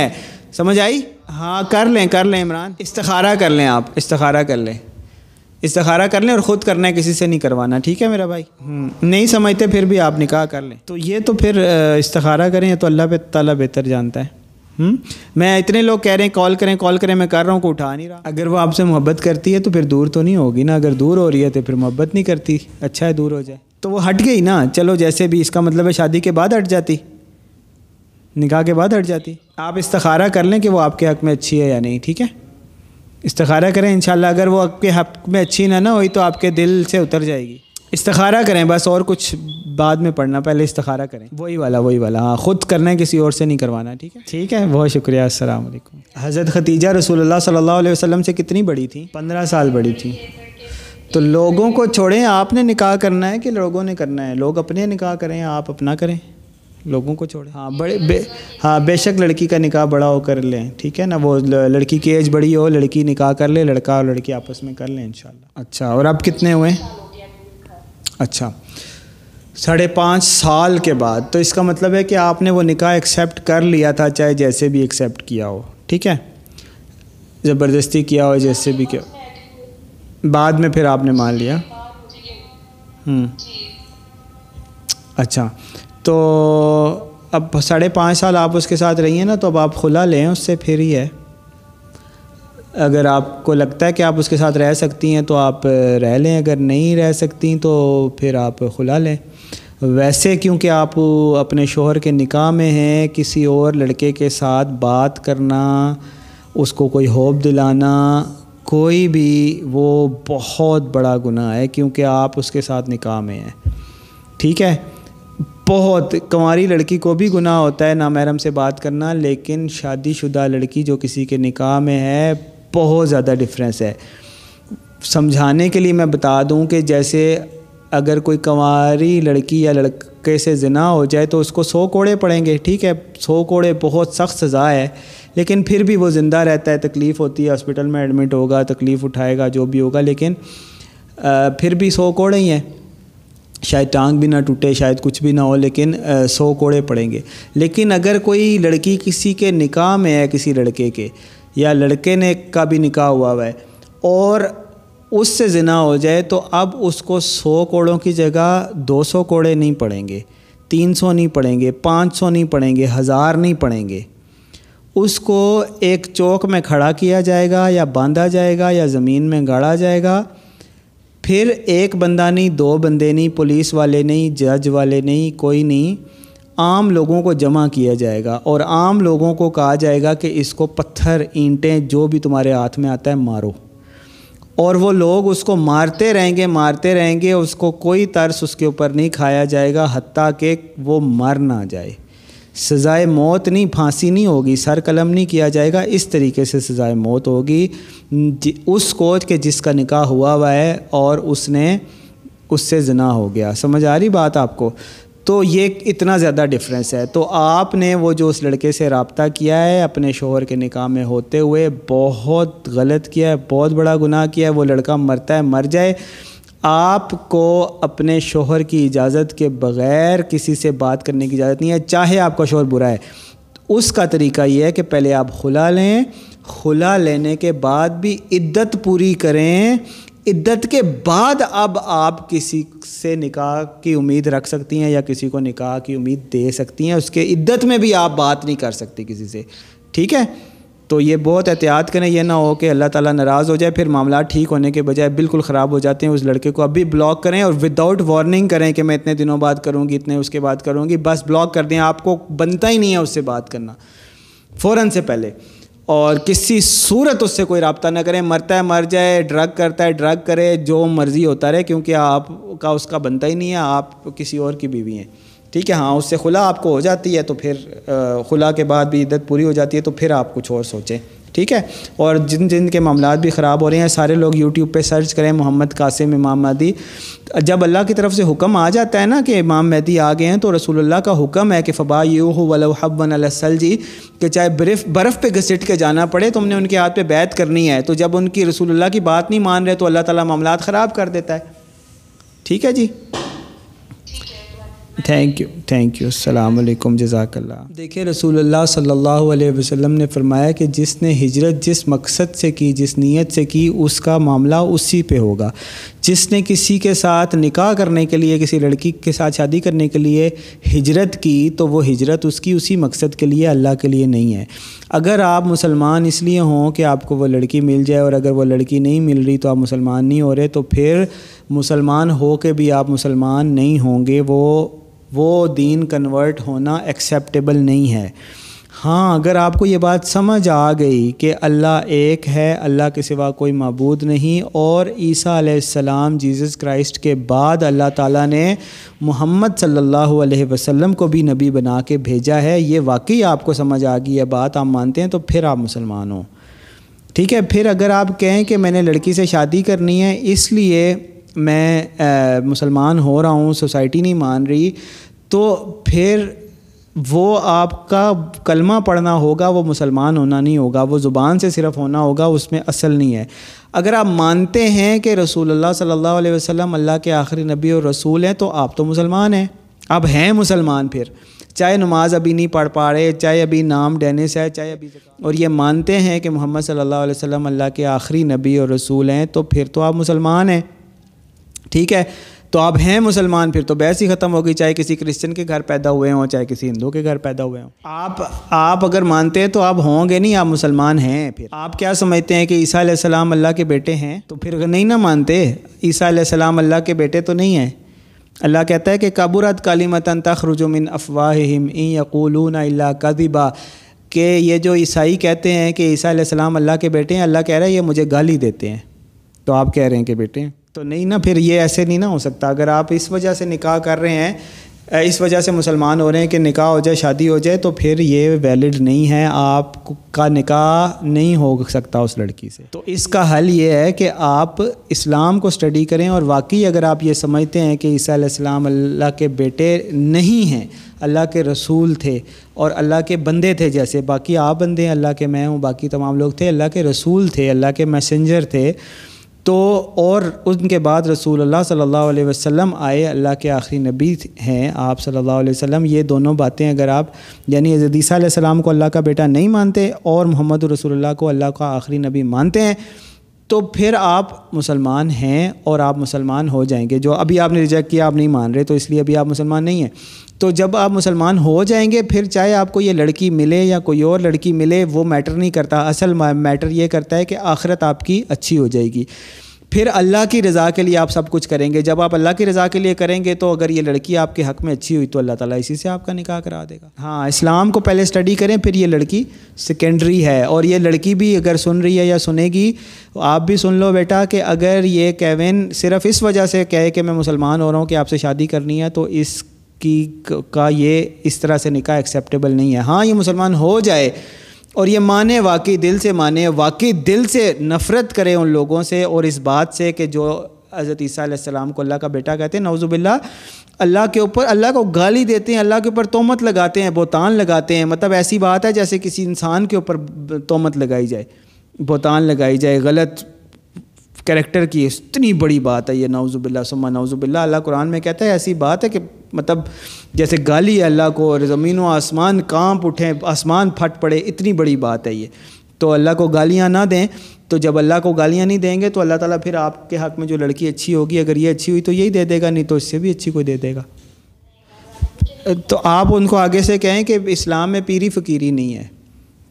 समझ आई हाँ कर लें कर लें इमरान इस्तारा कर लें आप इस्तखारा कर लें इस्तारा कर लें और ख़ुद करना है किसी से नहीं करवाना ठीक है मेरा भाई हम्म, नहीं समझते फिर भी आप निकाह कर लें तो ये तो फिर इस्तारा करें तो अल्लाह पे ताला बेहतर जानता है हुँ? हम्म? मैं इतने लोग कह रहे हैं कॉल करें कॉल करें मैं कर रहा हूँ को उठा नहीं रहा अगर वो आपसे मोहब्बत करती है तो फिर दूर तो नहीं होगी ना अगर दूर हो रही है तो फिर मोहब्बत नहीं करती अच्छा है दूर हो जाए तो वो हट गई ना चलो जैसे भी इसका मतलब है शादी के बाद हट जाती निकाह के बाद हट जाती आप इस्तारा कर लें कि वो आपके हक में अच्छी है या नहीं ठीक है इस्तारा करें इन अगर वो आपके हक में अच्छी ना ना हुई तो आपके दिल से उतर जाएगी इस्तारा करें बस और कुछ बाद में पढ़ना पहले इस्तारा करें वही वाला वही वाला हाँ खुद करना है किसी और से नहीं करवाना ठीक है ठीक है बहुत शुक्रिया असल हज़रत खतीजा रसूलुल्लाह सल्लल्लाहु अलैहि वसल्लम से कितनी बड़ी थी पंद्रह साल बड़ी थी तो लोगों को छोड़ें आपने निकाह करना है कि लोगों ने करना है लोग अपने निकाह करें आप अपना करें लोगों को छोड़ें हाँ बड़े बे हाँ बेशक लड़की का निकाह बड़ा हो कर लें ठीक है ना वो लड़की की एज बड़ी हो लड़की निकाह कर ले लड़का और लड़की आपस में कर लें इन अच्छा और अब कितने हुए अच्छा साढ़े पाँच साल के बाद तो इसका मतलब है कि आपने वो निकाह एक्सेप्ट कर लिया था चाहे जैसे भी एक्सेप्ट किया हो ठीक है ज़बरदस्ती किया हो जैसे भी किया बाद में फिर आपने मान लिया हम्म। अच्छा तो अब साढ़े पाँच साल आप उसके साथ रही हैं ना तो अब आप खुला लें उससे फिर ही है अगर आपको लगता है कि आप उसके साथ रह सकती हैं तो आप रह लें अगर नहीं रह सकती तो फिर आप खुला लें वैसे क्योंकि आप अपने शोहर के निकाह में हैं किसी और लड़के के साथ बात करना उसको कोई होप दिलाना कोई भी वो बहुत बड़ा गुनाह है क्योंकि आप उसके साथ निकाह में हैं ठीक है बहुत कुमारी लड़की को भी गुनाह होता है ना महरम से बात करना लेकिन शादीशुदा लड़की जो किसी के निकाह में है बहुत ज़्यादा डिफरेंस है समझाने के लिए मैं बता दूं कि जैसे अगर कोई कंवारी लड़की या लड़के से जना हो जाए तो उसको सौ कोड़े पड़ेंगे ठीक है सौ कोड़े बहुत सख्त सज़ा है लेकिन फिर भी वो ज़िंदा रहता है तकलीफ़ होती है हॉस्पिटल में एडमिट होगा तकलीफ़ उठाएगा जो भी होगा लेकिन आ, फिर भी सौ कोड़े ही हैं शायद टांग भी ना टूटे शायद कुछ भी ना हो लेकिन सौ कोड़े पड़ेंगे लेकिन अगर कोई लड़की किसी के निकाह में है किसी लड़के के या लड़के ने का भी निकाह हुआ हुआ है और उससे ज़िना हो जाए तो अब उसको सौ कोड़ों की जगह दो सौ कोड़े नहीं पड़ेंगे तीन सौ नहीं पड़ेंगे पाँच सौ नहीं पड़ेंगे हज़ार नहीं पड़ेंगे उसको एक चौक में खड़ा किया जाएगा या बांधा जाएगा या ज़मीन में गाड़ा जाएगा फिर एक बंदा नहीं दो बंदे नहीं पुलिस वाले नहीं जज वाले नहीं कोई नहीं आम लोगों को जमा किया जाएगा और आम लोगों को कहा जाएगा कि इसको पत्थर ईंटें जो भी तुम्हारे हाथ में आता है मारो और वो लोग उसको मारते रहेंगे मारते रहेंगे उसको कोई तर्स उसके ऊपर नहीं खाया जाएगा हती कि वो मर ना जाए सज़ाए मौत नहीं फांसी नहीं होगी सर कलम नहीं किया जाएगा इस तरीके से सज़ाए मौत होगी उस कोच के जिसका निकाह हुआ हुआ है और उसने उससे जना हो गया समझ आ रही बात आपको तो ये इतना ज़्यादा डिफरेंस है तो आपने वो जो उस लड़के से रबता किया है अपने शोहर के निकाह में होते हुए बहुत गलत किया है बहुत बड़ा गुनाह किया है वो लड़का मरता है मर जाए आपको अपने शोहर की इजाज़त के बग़ैर किसी से बात करने की इजाज़त नहीं है चाहे आपका शोहर बुरा है उसका तरीका ये है कि पहले आप खुला लें खुला लेने के बाद भी इद्दत पूरी करें इद्दत के बाद अब आप किसी से निकाह की उम्मीद रख सकती हैं या किसी को निकाह की उम्मीद दे सकती हैं उसके इद्दत में भी आप बात नहीं कर सकती किसी से ठीक है तो ये बहुत एहतियात करें यह ना हो कि अल्लाह ताला नाराज़ हो जाए फिर मामला ठीक होने के बजाय बिल्कुल ख़राब हो जाते हैं उस लड़के को अभी ब्लॉक करें और विदाउट वार्निंग करें कि मैं इतने दिनों बाद करूँगी इतने उसके बाद करूँगी बस ब्लॉक कर दें आपको बनता ही नहीं है उससे बात करना फ़ौर से पहले और किसी सूरत उससे कोई रबता ना करें मरता है मर जाए ड्रग करता है ड्रग करे जो मर्ज़ी होता रहे क्योंकि आपका उसका बनता ही नहीं है आप किसी और की बीवी हैं ठीक है हाँ उससे खुला आपको हो जाती है तो फिर खुला के बाद भी इद्दत पूरी हो जाती है तो फिर आप कुछ और सोचें ठीक है और जिन जिन के मामला भी ख़राब हो रहे हैं सारे लोग यूट्यूब पर सर्च करें मोहम्मद कासिम इमाम मदी जब अल्लाह की तरफ से हुक्म आ जाता है ना कि इमाम मेहदी आ गए हैं तो रसूलुल्लाह का हुक्म है कि फ़बा यू हो वलहबन अलसल जी कि चाहे बर्फ़ बर्फ़ पे घसीट के जाना पड़े तो हमने उनके हाथ पे बैत करनी है तो जब उनकी रसूलुल्लाह की बात नहीं मान रहे तो अल्लाह ताला मामला ख़राब कर देता है ठीक है जी थैंक यू थैंक यू अल्लाम जजाकल्ला देखिए रसूलुल्लाह सल्लल्लाहु अलैहि वसल्लम ने फरमाया कि जिसने हिजरत जिस मकसद से की जिस नीयत से की उसका मामला उसी पे होगा जिसने किसी के साथ निकाह करने के लिए किसी लड़की के साथ शादी करने के लिए हिजरत की तो वो हिजरत उसकी उसी मकसद के लिए अल्लाह के लिए नहीं है अगर आप मुसलमान इसलिए हों कि आपको वो लड़की मिल जाए और अगर वो लड़की नहीं मिल रही तो आप मुसलमान नहीं हो रहे तो फिर मुसलमान हो के भी आप मुसलमान नहीं होंगे वो वो दीन कन्वर्ट होना एक्सेप्टेबल नहीं है हाँ अगर आपको ये बात समझ आ गई कि अल्लाह एक है अल्लाह के सिवा कोई मबूद नहीं और ईसा सलाम जीसस क्राइस्ट के बाद अल्लाह ताला ने मोहम्मद सल्लल्लाहु अलैहि वसल्लम को भी नबी बना के भेजा है ये वाकई आपको समझ आ गई है बात आप मानते हैं तो फिर आप मुसलमान हो ठीक है फिर अगर आप कहें कि मैंने लड़की से शादी करनी है इसलिए मैं मुसलमान हो रहा हूँ सोसाइटी नहीं मान रही तो फिर वो आपका कलमा पढ़ना होगा वो मुसलमान होना नहीं होगा वो ज़ुबान से सिर्फ होना होगा उसमें असल नहीं है अगर आप मानते हैं कि रसूल सल्लल्लाहु अलैहि वसल्लम अल्लाह के आखिरी नबी और रसूल हैं तो आप तो मुसलमान हैं आप हैं मुसलमान फिर चाहे नमाज अभी नहीं पढ़ पा रहे चाहे अभी नाम डेनिस है चाहे अभी और ये मानते हैं कि मोहम्मद सल्ला अलैहि अल्लाह के आखिरी नबी और रसूल हैं तो फिर तो आप मुसलमान हैं ठीक है तो आप हैं मुसलमान फिर तो बहस ही ख़त्म होगी चाहे किसी क्रिश्चियन के घर पैदा हुए हों चाहे किसी हिंदू के घर पैदा हुए हों आप आप अगर मानते हैं तो आप होंगे नहीं आप मुसलमान हैं फिर आप क्या समझते हैं कि ईसा सलाम अल्लाह के बेटे हैं तो फिर नहीं ना मानते ईसा सलाम अल्लाह के बेटे तो नहीं हैं अल्लाह कहता है कि काबूरत मतन तखरुजुमिन अफवाहिम ई यकूलून अल्ला कदिबा के ये जो ईसाई कहते हैं कि ईसा सलाम अल्लाह के बेटे हैं अल्लाह कह रहा है ये मुझे गाली देते हैं तो आप कह रहे हैं कि बेटे हैं तो नहीं ना फिर ये ऐसे नहीं ना हो सकता अगर आप इस वजह से निकाह कर रहे हैं इस वजह से मुसलमान हो रहे हैं कि निकाह हो जाए शादी हो जाए तो फिर ये वैलिड नहीं है आप का निकाह नहीं हो सकता उस लड़की से तो इसका हल ये है कि आप इस्लाम को स्टडी करें और वाकई अगर आप ये समझते हैं कि ईसा अल्लाह के बेटे नहीं हैं अल्लाह के रसूल थे और अल्लाह के बंदे थे जैसे बाकी आप बंदे हैं अल्लाह के मैं हूँ बाकी तमाम लोग थे अल्लाह के रसूल थे अल्लाह के मैसेंजर थे तो और उनके बाद रसूल अल्लाह सल्लल्लाहु अलैहि वसल्लम आए अल्लाह के आखिरी नबी हैं आप सल्लल्लाहु अलैहि वसल्लम ये दोनों बातें अगर आप यानी यजदीसा सलाम को अल्लाह का बेटा नहीं मानते और मोहम्मद रसूलुल्लाह को अल्लाह का आखिरी नबी मानते हैं तो फिर आप मुसलमान हैं और आप मुसलमान हो जाएंगे जो अभी आपने रिजेक्ट किया आप नहीं मान रहे तो इसलिए अभी आप मुसलमान नहीं हैं तो जब आप मुसलमान हो जाएंगे फिर चाहे आपको ये लड़की मिले या कोई और लड़की मिले वो मैटर नहीं करता असल मैटर ये करता है कि आखिरत आपकी अच्छी हो जाएगी फिर अल्लाह की रज़ा के लिए आप सब कुछ करेंगे जब आप अल्लाह की रज़ा के लिए करेंगे तो अगर ये लड़की आपके हक़ में अच्छी हुई तो अल्लाह ताला इसी से आपका निकाह करा देगा हाँ इस्लाम को पहले स्टडी करें फिर ये लड़की सेकेंडरी है और ये लड़की भी अगर सुन रही है या सुनेगी तो आप भी सुन लो बेटा कि अगर ये केविन सिर्फ इस वजह से कहे कि मैं मुसलमान हो रहा हूँ कि आपसे शादी करनी है तो इस कि का ये इस तरह से निकाह एक्सेप्टेबल नहीं है हाँ ये मुसलमान हो जाए और ये माने वाकई दिल से माने वाकई दिल से नफ़रत करें उन लोगों से और इस बात से कि जो हज़रत ईसीम को अल्लाह का बेटा कहते हैं नवजुबिल्ला अल्लाह के ऊपर अल्लाह को गाली देते हैं अल्लाह के ऊपर तोमत लगाते हैं बोतान लगाते हैं मतलब ऐसी बात है जैसे किसी इंसान के ऊपर तोमत लगाई जाए बोतान लगाई जाए गलत करेक्टर की इतनी बड़ी बात है ये नवजुबिल्ला सुमा नवजुबिल्ला अल्लाह कुरान में कहता है ऐसी बात है कि मतलब जैसे गाली है अल्लाह को और ज़मीन व आसमान कांप उठें आसमान फट पड़े इतनी बड़ी बात है ये तो अल्लाह को गालियाँ ना दें तो जब अल्लाह को गालियाँ नहीं देंगे तो अल्लाह ताला फिर आपके हक़ में जो लड़की अच्छी होगी अगर ये अच्छी हुई तो यही दे देगा नहीं तो इससे भी अच्छी कोई दे देगा तो आप उनको आगे से कहें कि इस्लाम में पीरी फ़कीरी नहीं है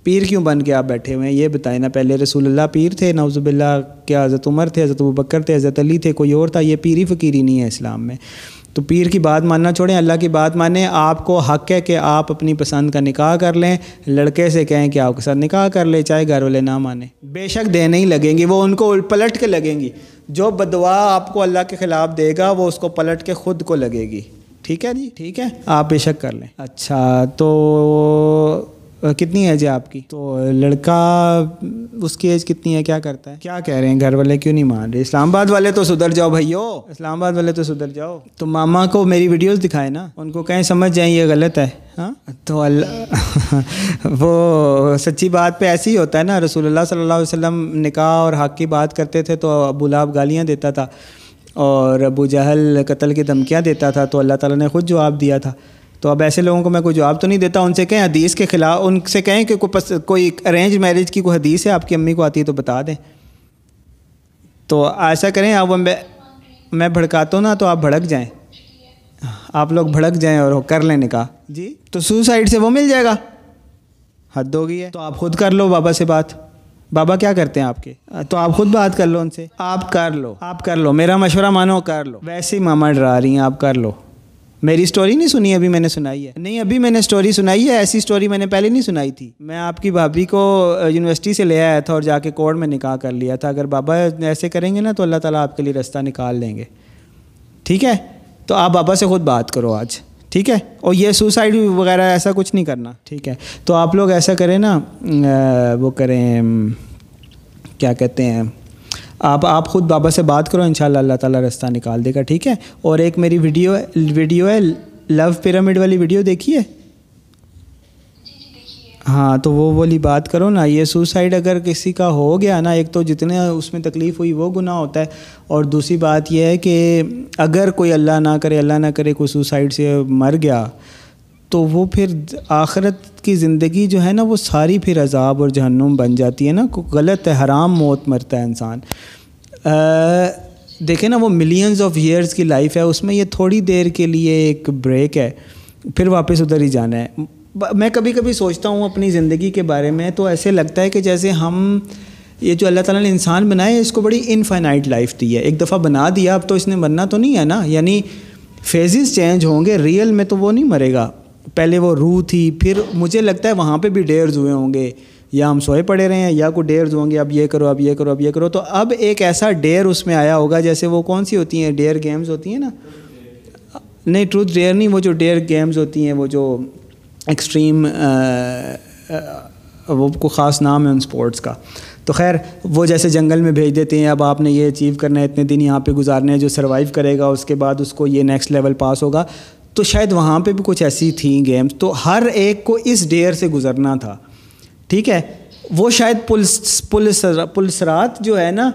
पीर क्यों बन के आप बैठे हुए हैं ये बताएं ना पहले रसूलुल्लाह पीर थे नवज़ुबिल्ला क्या हज़रत उमर थे हज़रत बकर थे हज़रत अली थे कोई और था ये पीरी फ़कीरी नहीं है इस्लाम में तो पीर की बात मानना छोड़ें अल्लाह की बात माने आपको हक है कि आप अपनी पसंद का निकाह कर लें लड़के से कहें कि आपके साथ निकाह कर ले चाहे घर वाले ना माने बेशक देने ही लगेंगी वो उनको पलट के लगेंगी जो बदवा आपको अल्लाह के ख़िलाफ़ देगा वो उसको पलट के ख़ुद को लगेगी ठीक है जी ठीक है आप बेशक कर लें अच्छा तो कितनी एज है आपकी तो लड़का उसकी एज कितनी है क्या करता है क्या कह रहे हैं घर वाले क्यों नहीं मान रहे इस्लामाबाद वाले तो सुधर जाओ भैयो इस्लामाबाद वाले तो सुधर जाओ तो मामा को मेरी वीडियोस दिखाए ना उनको कहें समझ जाए ये गलत है हाँ तो अल्लाह *laughs* वो सच्ची बात पे ऐसे ही होता है ना रसूलुल्लाह सल्लल्लाहु अलैहि वसल्लम निकाह और हक की बात करते थे तो अबूलाब गालियाँ देता था और अबू जहल कत्ल की धमकियाँ देता था तो अल्लाह ताला ने खुद जवाब दिया था तो अब ऐसे लोगों को मैं कोई जवाब तो नहीं देता उनसे कहें हदीस के खिलाफ उनसे कहें कि को पस, कोई अरेंज मैरिज की कोई हदीस है आपकी अम्मी को आती है तो बता दें तो ऐसा करें अब मैं भड़काता हूँ ना तो आप भड़क जाएं आप लोग भड़क जाएं और कर लें निका जी तो सुसाइड से वो मिल जाएगा हद हो गई है तो आप खुद कर लो बाबा से बात बाबा क्या करते हैं आपके तो आप खुद बात कर लो उनसे आप कर लो आप कर लो मेरा मशवरा मानो कर लो वैसे ही मामा डरा रही हैं आप कर लो मेरी स्टोरी नहीं सुनी अभी मैंने सुनाई है नहीं अभी मैंने स्टोरी सुनाई है ऐसी स्टोरी मैंने पहले नहीं सुनाई थी मैं आपकी भाभी को यूनिवर्सिटी से ले आया था और जाके कोर्ट में निकाह कर लिया था अगर बाबा ऐसे करेंगे ना तो अल्लाह ताला आपके लिए रास्ता निकाल लेंगे ठीक है तो आप बाबा से खुद बात करो आज ठीक है और ये सुसाइड वगैरह ऐसा कुछ नहीं करना ठीक है तो आप लोग ऐसा करें ना वो करें क्या कहते हैं आप आप ख़ुद बाबा से बात करो इन अल्लाह ताला रास्ता निकाल देगा ठीक है और एक मेरी वीडियो वीडियो है लव पिरामिड वाली वीडियो देखी है हाँ तो वो वाली बात करो ना ये सुसाइड अगर किसी का हो गया ना एक तो जितने उसमें तकलीफ़ हुई वो गुनाह होता है और दूसरी बात यह है कि अगर कोई अल्लाह ना करे अल्लाह ना करे कोई सुसाइड से मर गया तो वो फिर आखरत की ज़िंदगी जो है ना वो सारी फिर अजाब और जहन्नुम बन जाती है ना गलत है हराम मौत मरता है इंसान देखें ना वो मिलियंस ऑफ ईयर्स की लाइफ है उसमें ये थोड़ी देर के लिए एक ब्रेक है फिर वापस उधर ही जाना है मैं कभी कभी सोचता हूँ अपनी ज़िंदगी के बारे में तो ऐसे लगता है कि जैसे हम ये जो अल्लाह ताला ने इंसान बनाया है इसको बड़ी इनफाइनाइट लाइफ दी है एक दफ़ा बना दिया अब तो इसने मरना तो नहीं है ना यानी फेजेस चेंज होंगे रियल में तो वो नहीं मरेगा पहले वो रूह थी फिर मुझे लगता है वहाँ पे भी डेयर्स हुए होंगे या हम सोए पड़े रहे हैं या कोई डेयर्स होंगे अब ये करो अब ये करो अब ये करो तो अब एक ऐसा डेयर उसमें आया होगा जैसे वो कौन सी होती हैं डेयर गेम्स होती हैं ना नहीं ट्रूथ डेयर नहीं वो जो डेयर गेम्स होती हैं वो जो एक्सट्रीम वो को ख़ास नाम है उन स्पोर्ट्स का तो खैर वो जैसे जंगल में भेज देते हैं अब आपने ये अचीव करना है इतने दिन यहाँ पे गुजारने हैं जो सरवाइव करेगा उसके बाद उसको ये नेक्स्ट लेवल पास होगा तो शायद वहाँ पे भी कुछ ऐसी थी गेम्स तो हर एक को इस डेयर से गुजरना था ठीक है वो शायद पुलिस पुलिस रात जो है ना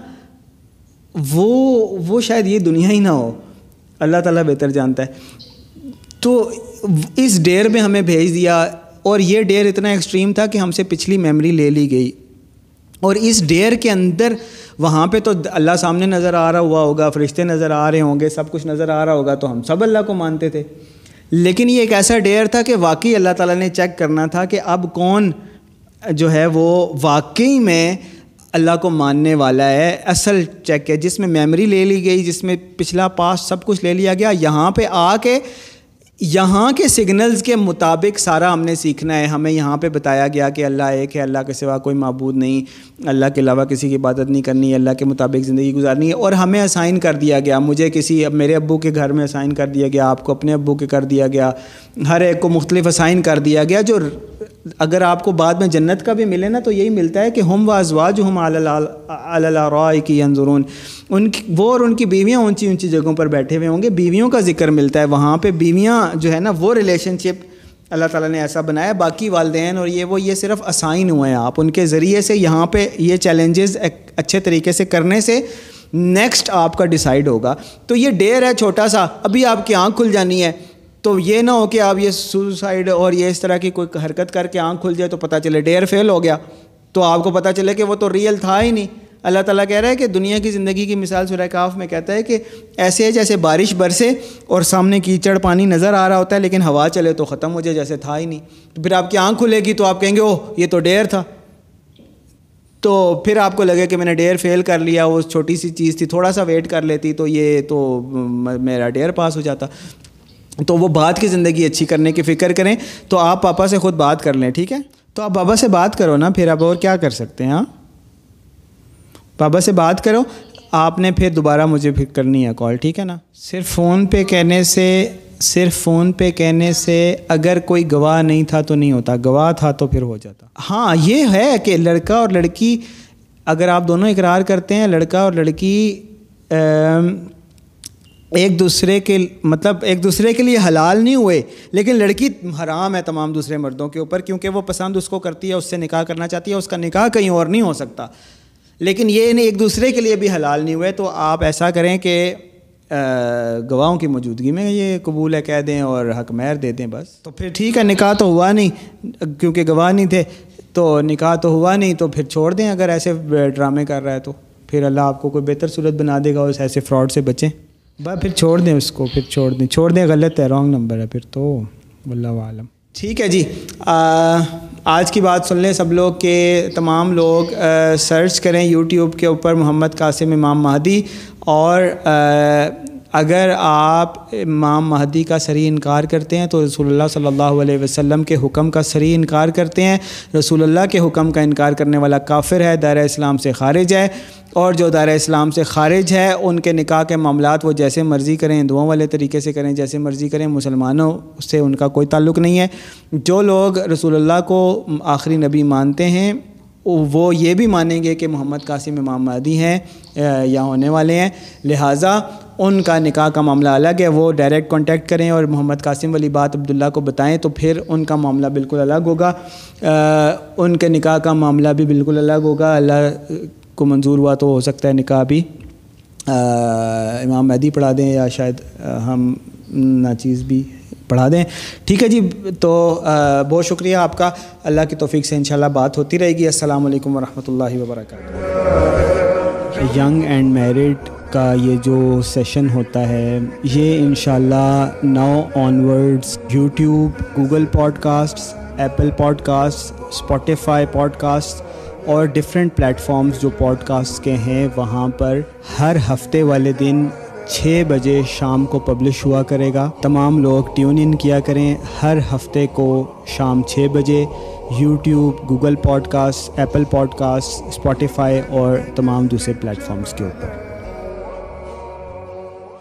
वो वो शायद ये दुनिया ही ना हो अल्लाह ताला बेहतर जानता है तो इस डेयर में हमें भेज दिया और ये डेयर इतना एक्सट्रीम था कि हमसे पिछली मेमोरी ले ली गई और इस डेयर के अंदर वहाँ पे तो अल्लाह सामने नज़र आ रहा हुआ होगा फरिश्ते नज़र आ रहे होंगे सब कुछ नज़र आ रहा होगा तो हम सब अल्लाह को मानते थे लेकिन ये एक ऐसा डेयर था कि वाकई अल्लाह ताला ने चेक करना था कि अब कौन जो है वो वाकई में अल्लाह को मानने वाला है असल चेक है जिसमें मेमोरी ले ली गई जिसमें पिछला पास सब कुछ ले लिया गया यहाँ पे आके यहाँ के सिग्नल्स के मुताबिक सारा हमने सीखना है हमें यहाँ पे बताया गया कि अल्लाह एक है अल्लाह के सिवा कोई मबूद नहीं अल्लाह के अलावा किसी की इबादत नहीं करनी है अल्लाह के मुताबिक ज़िंदगी गुजारनी है और हमें असाइन कर दिया गया मुझे किसी अब मेरे अबू के घर में असाइन कर दिया गया आपको अपने अबू के कर दिया गया हर एक को मुख्तलिफ असाइन कर दिया गया जो अगर आपको बाद में जन्नत का भी मिले ना तो यही मिलता है कि हम व जो हम अलाय की अंजरून उन वो और उनकी बीवियाँ ऊंची ऊंची जगहों पर बैठे हुए होंगे बीवियों का जिक्र मिलता है वहाँ पे बीवियाँ जो है ना वो रिलेशनशिप अल्लाह ताला ने ऐसा बनाया बाकी वालदेन और ये वो ये सिर्फ असाइन हुए हैं आप उनके ज़रिए से यहाँ पे ये चैलेंजेस अच्छे तरीके से करने से नेक्स्ट आपका डिसाइड होगा तो ये डेयर है छोटा सा अभी आपकी आँख खुल जानी है तो ये ना हो कि आप ये सुसाइड और ये इस तरह की कोई हरकत करके आँख खुल जाए तो पता चले डेयर फेल हो गया तो आपको पता चले कि वो तो रियल था ही नहीं अल्लाह ताला कह रहा है कि दुनिया की ज़िंदगी की मिसाल सुरह काफ में कहता है कि ऐसे जैसे बारिश बरसे और सामने कीचड़ पानी नज़र आ रहा होता है लेकिन हवा चले तो ख़त्म हो जाए जैसे था ही नहीं तो फिर आपकी आँख खुलेगी तो आप कहेंगे ओह ये तो डेयर था तो फिर आपको लगे कि मैंने डेयर फेल कर लिया वो छोटी सी चीज़ थी थोड़ा सा वेट कर लेती तो ये तो मेरा डेयर पास हो जाता तो वो बाद की ज़िंदगी अच्छी करने की फ़िक्र करें तो आप पापा से ख़ुद बात कर लें ठीक है तो आप बाबा से बात करो ना फिर आप और क्या कर सकते हैं हाँ बाबा से बात करो आपने फिर दोबारा मुझे फिर करनी है कॉल ठीक है ना सिर्फ फ़ोन पे कहने से सिर्फ फ़ोन पे कहने से अगर कोई गवाह नहीं था तो नहीं होता गवाह था तो फिर हो जाता हाँ ये है कि लड़का और लड़की अगर आप दोनों इकरार करते हैं लड़का और लड़की आ, एक दूसरे के मतलब एक दूसरे के लिए हलाल नहीं हुए लेकिन लड़की हराम है तमाम दूसरे मर्दों के ऊपर क्योंकि वो पसंद उसको करती है उससे निकाह करना चाहती है उसका निकाह कहीं और नहीं हो सकता लेकिन ये नहीं एक दूसरे के लिए भी हलाल नहीं हुए तो आप ऐसा करें कि गवाहों की मौजूदगी में ये कबूल है कह दें और हक मैर दे दें बस तो फिर ठीक है निकाह तो हुआ नहीं क्योंकि गवाह नहीं थे तो निकाह तो हुआ नहीं तो फिर छोड़ दें अगर ऐसे ड्रामे कर रहा है तो फिर अल्लाह आपको कोई बेहतर सूरत बना देगा और ऐसे फ्रॉड से बचें बस फिर छोड़ दें उसको फिर छोड़ दें छोड़ दें गलत है रॉन्ग नंबर है फिर तो आलम ठीक है जी आ, आज की बात सुन लें सब लोग के तमाम लोग आ, सर्च करें यूट्यूब के ऊपर मोहम्मद कासिम इमाम महदी और आ, अगर आप इमाम महदी का सरी इनकार करते हैं तो रसूलुल्लाह सल्लल्लाहु अलैहि वसल्लम के हुक्म का सरी इनकार करते हैं रसूलुल्लाह के हुक्म का इनकार करने वाला काफिर है दायरा इस्लाम से खारिज है और जो दायरा इस्लाम से खारिज है उनके निकाह के मामला वो जैसे मर्ज़ी करें हिंदुओं वाले तरीके से करें जैसे मर्ज़ी करें मुसलमानों से उनका कोई ताल्लुक नहीं है जो लोग रसूलुल्लाह को आखिरी नबी मानते हैं वो ये भी मानेंगे कि मोहम्मद कासिम इमाम महदी हैं या होने वाले हैं लिहाजा उनका निकाह का मामला अलग है वो डायरेक्ट कांटेक्ट करें और मोहम्मद कासिम वाली बात अब्दुल्ला को बताएं तो फिर उनका मामला बिल्कुल अलग होगा आ, उनके निकाह का मामला भी बिल्कुल अलग होगा अल्लाह को मंजूर हुआ तो हो सकता है निकाह भी आ, इमाम मेहदी पढ़ा दें या शायद हम हम नाचीज़ भी पढ़ा दें ठीक है जी तो बहुत शुक्रिया आपका अल्लाह की तोफ़ी से इन बात होती रहेगी असल वरहमल वर्क यंग एंड मेरिड का ये जो सेशन होता है ये in now onwards YouTube Google podcast Apple podcast Spotify podcast और डिफरेंट प्लेटफॉर्म्स जो पॉडकास्ट के हैं वहाँ पर हर हफ्ते वाले दिन छः बजे शाम को पब्लिश हुआ करेगा तमाम लोग ट्यून इन किया करें हर हफ्ते को शाम छः बजे YouTube Google podcast Apple podcast Spotify और तमाम दूसरे प्लेटफॉर्म्स के ऊपर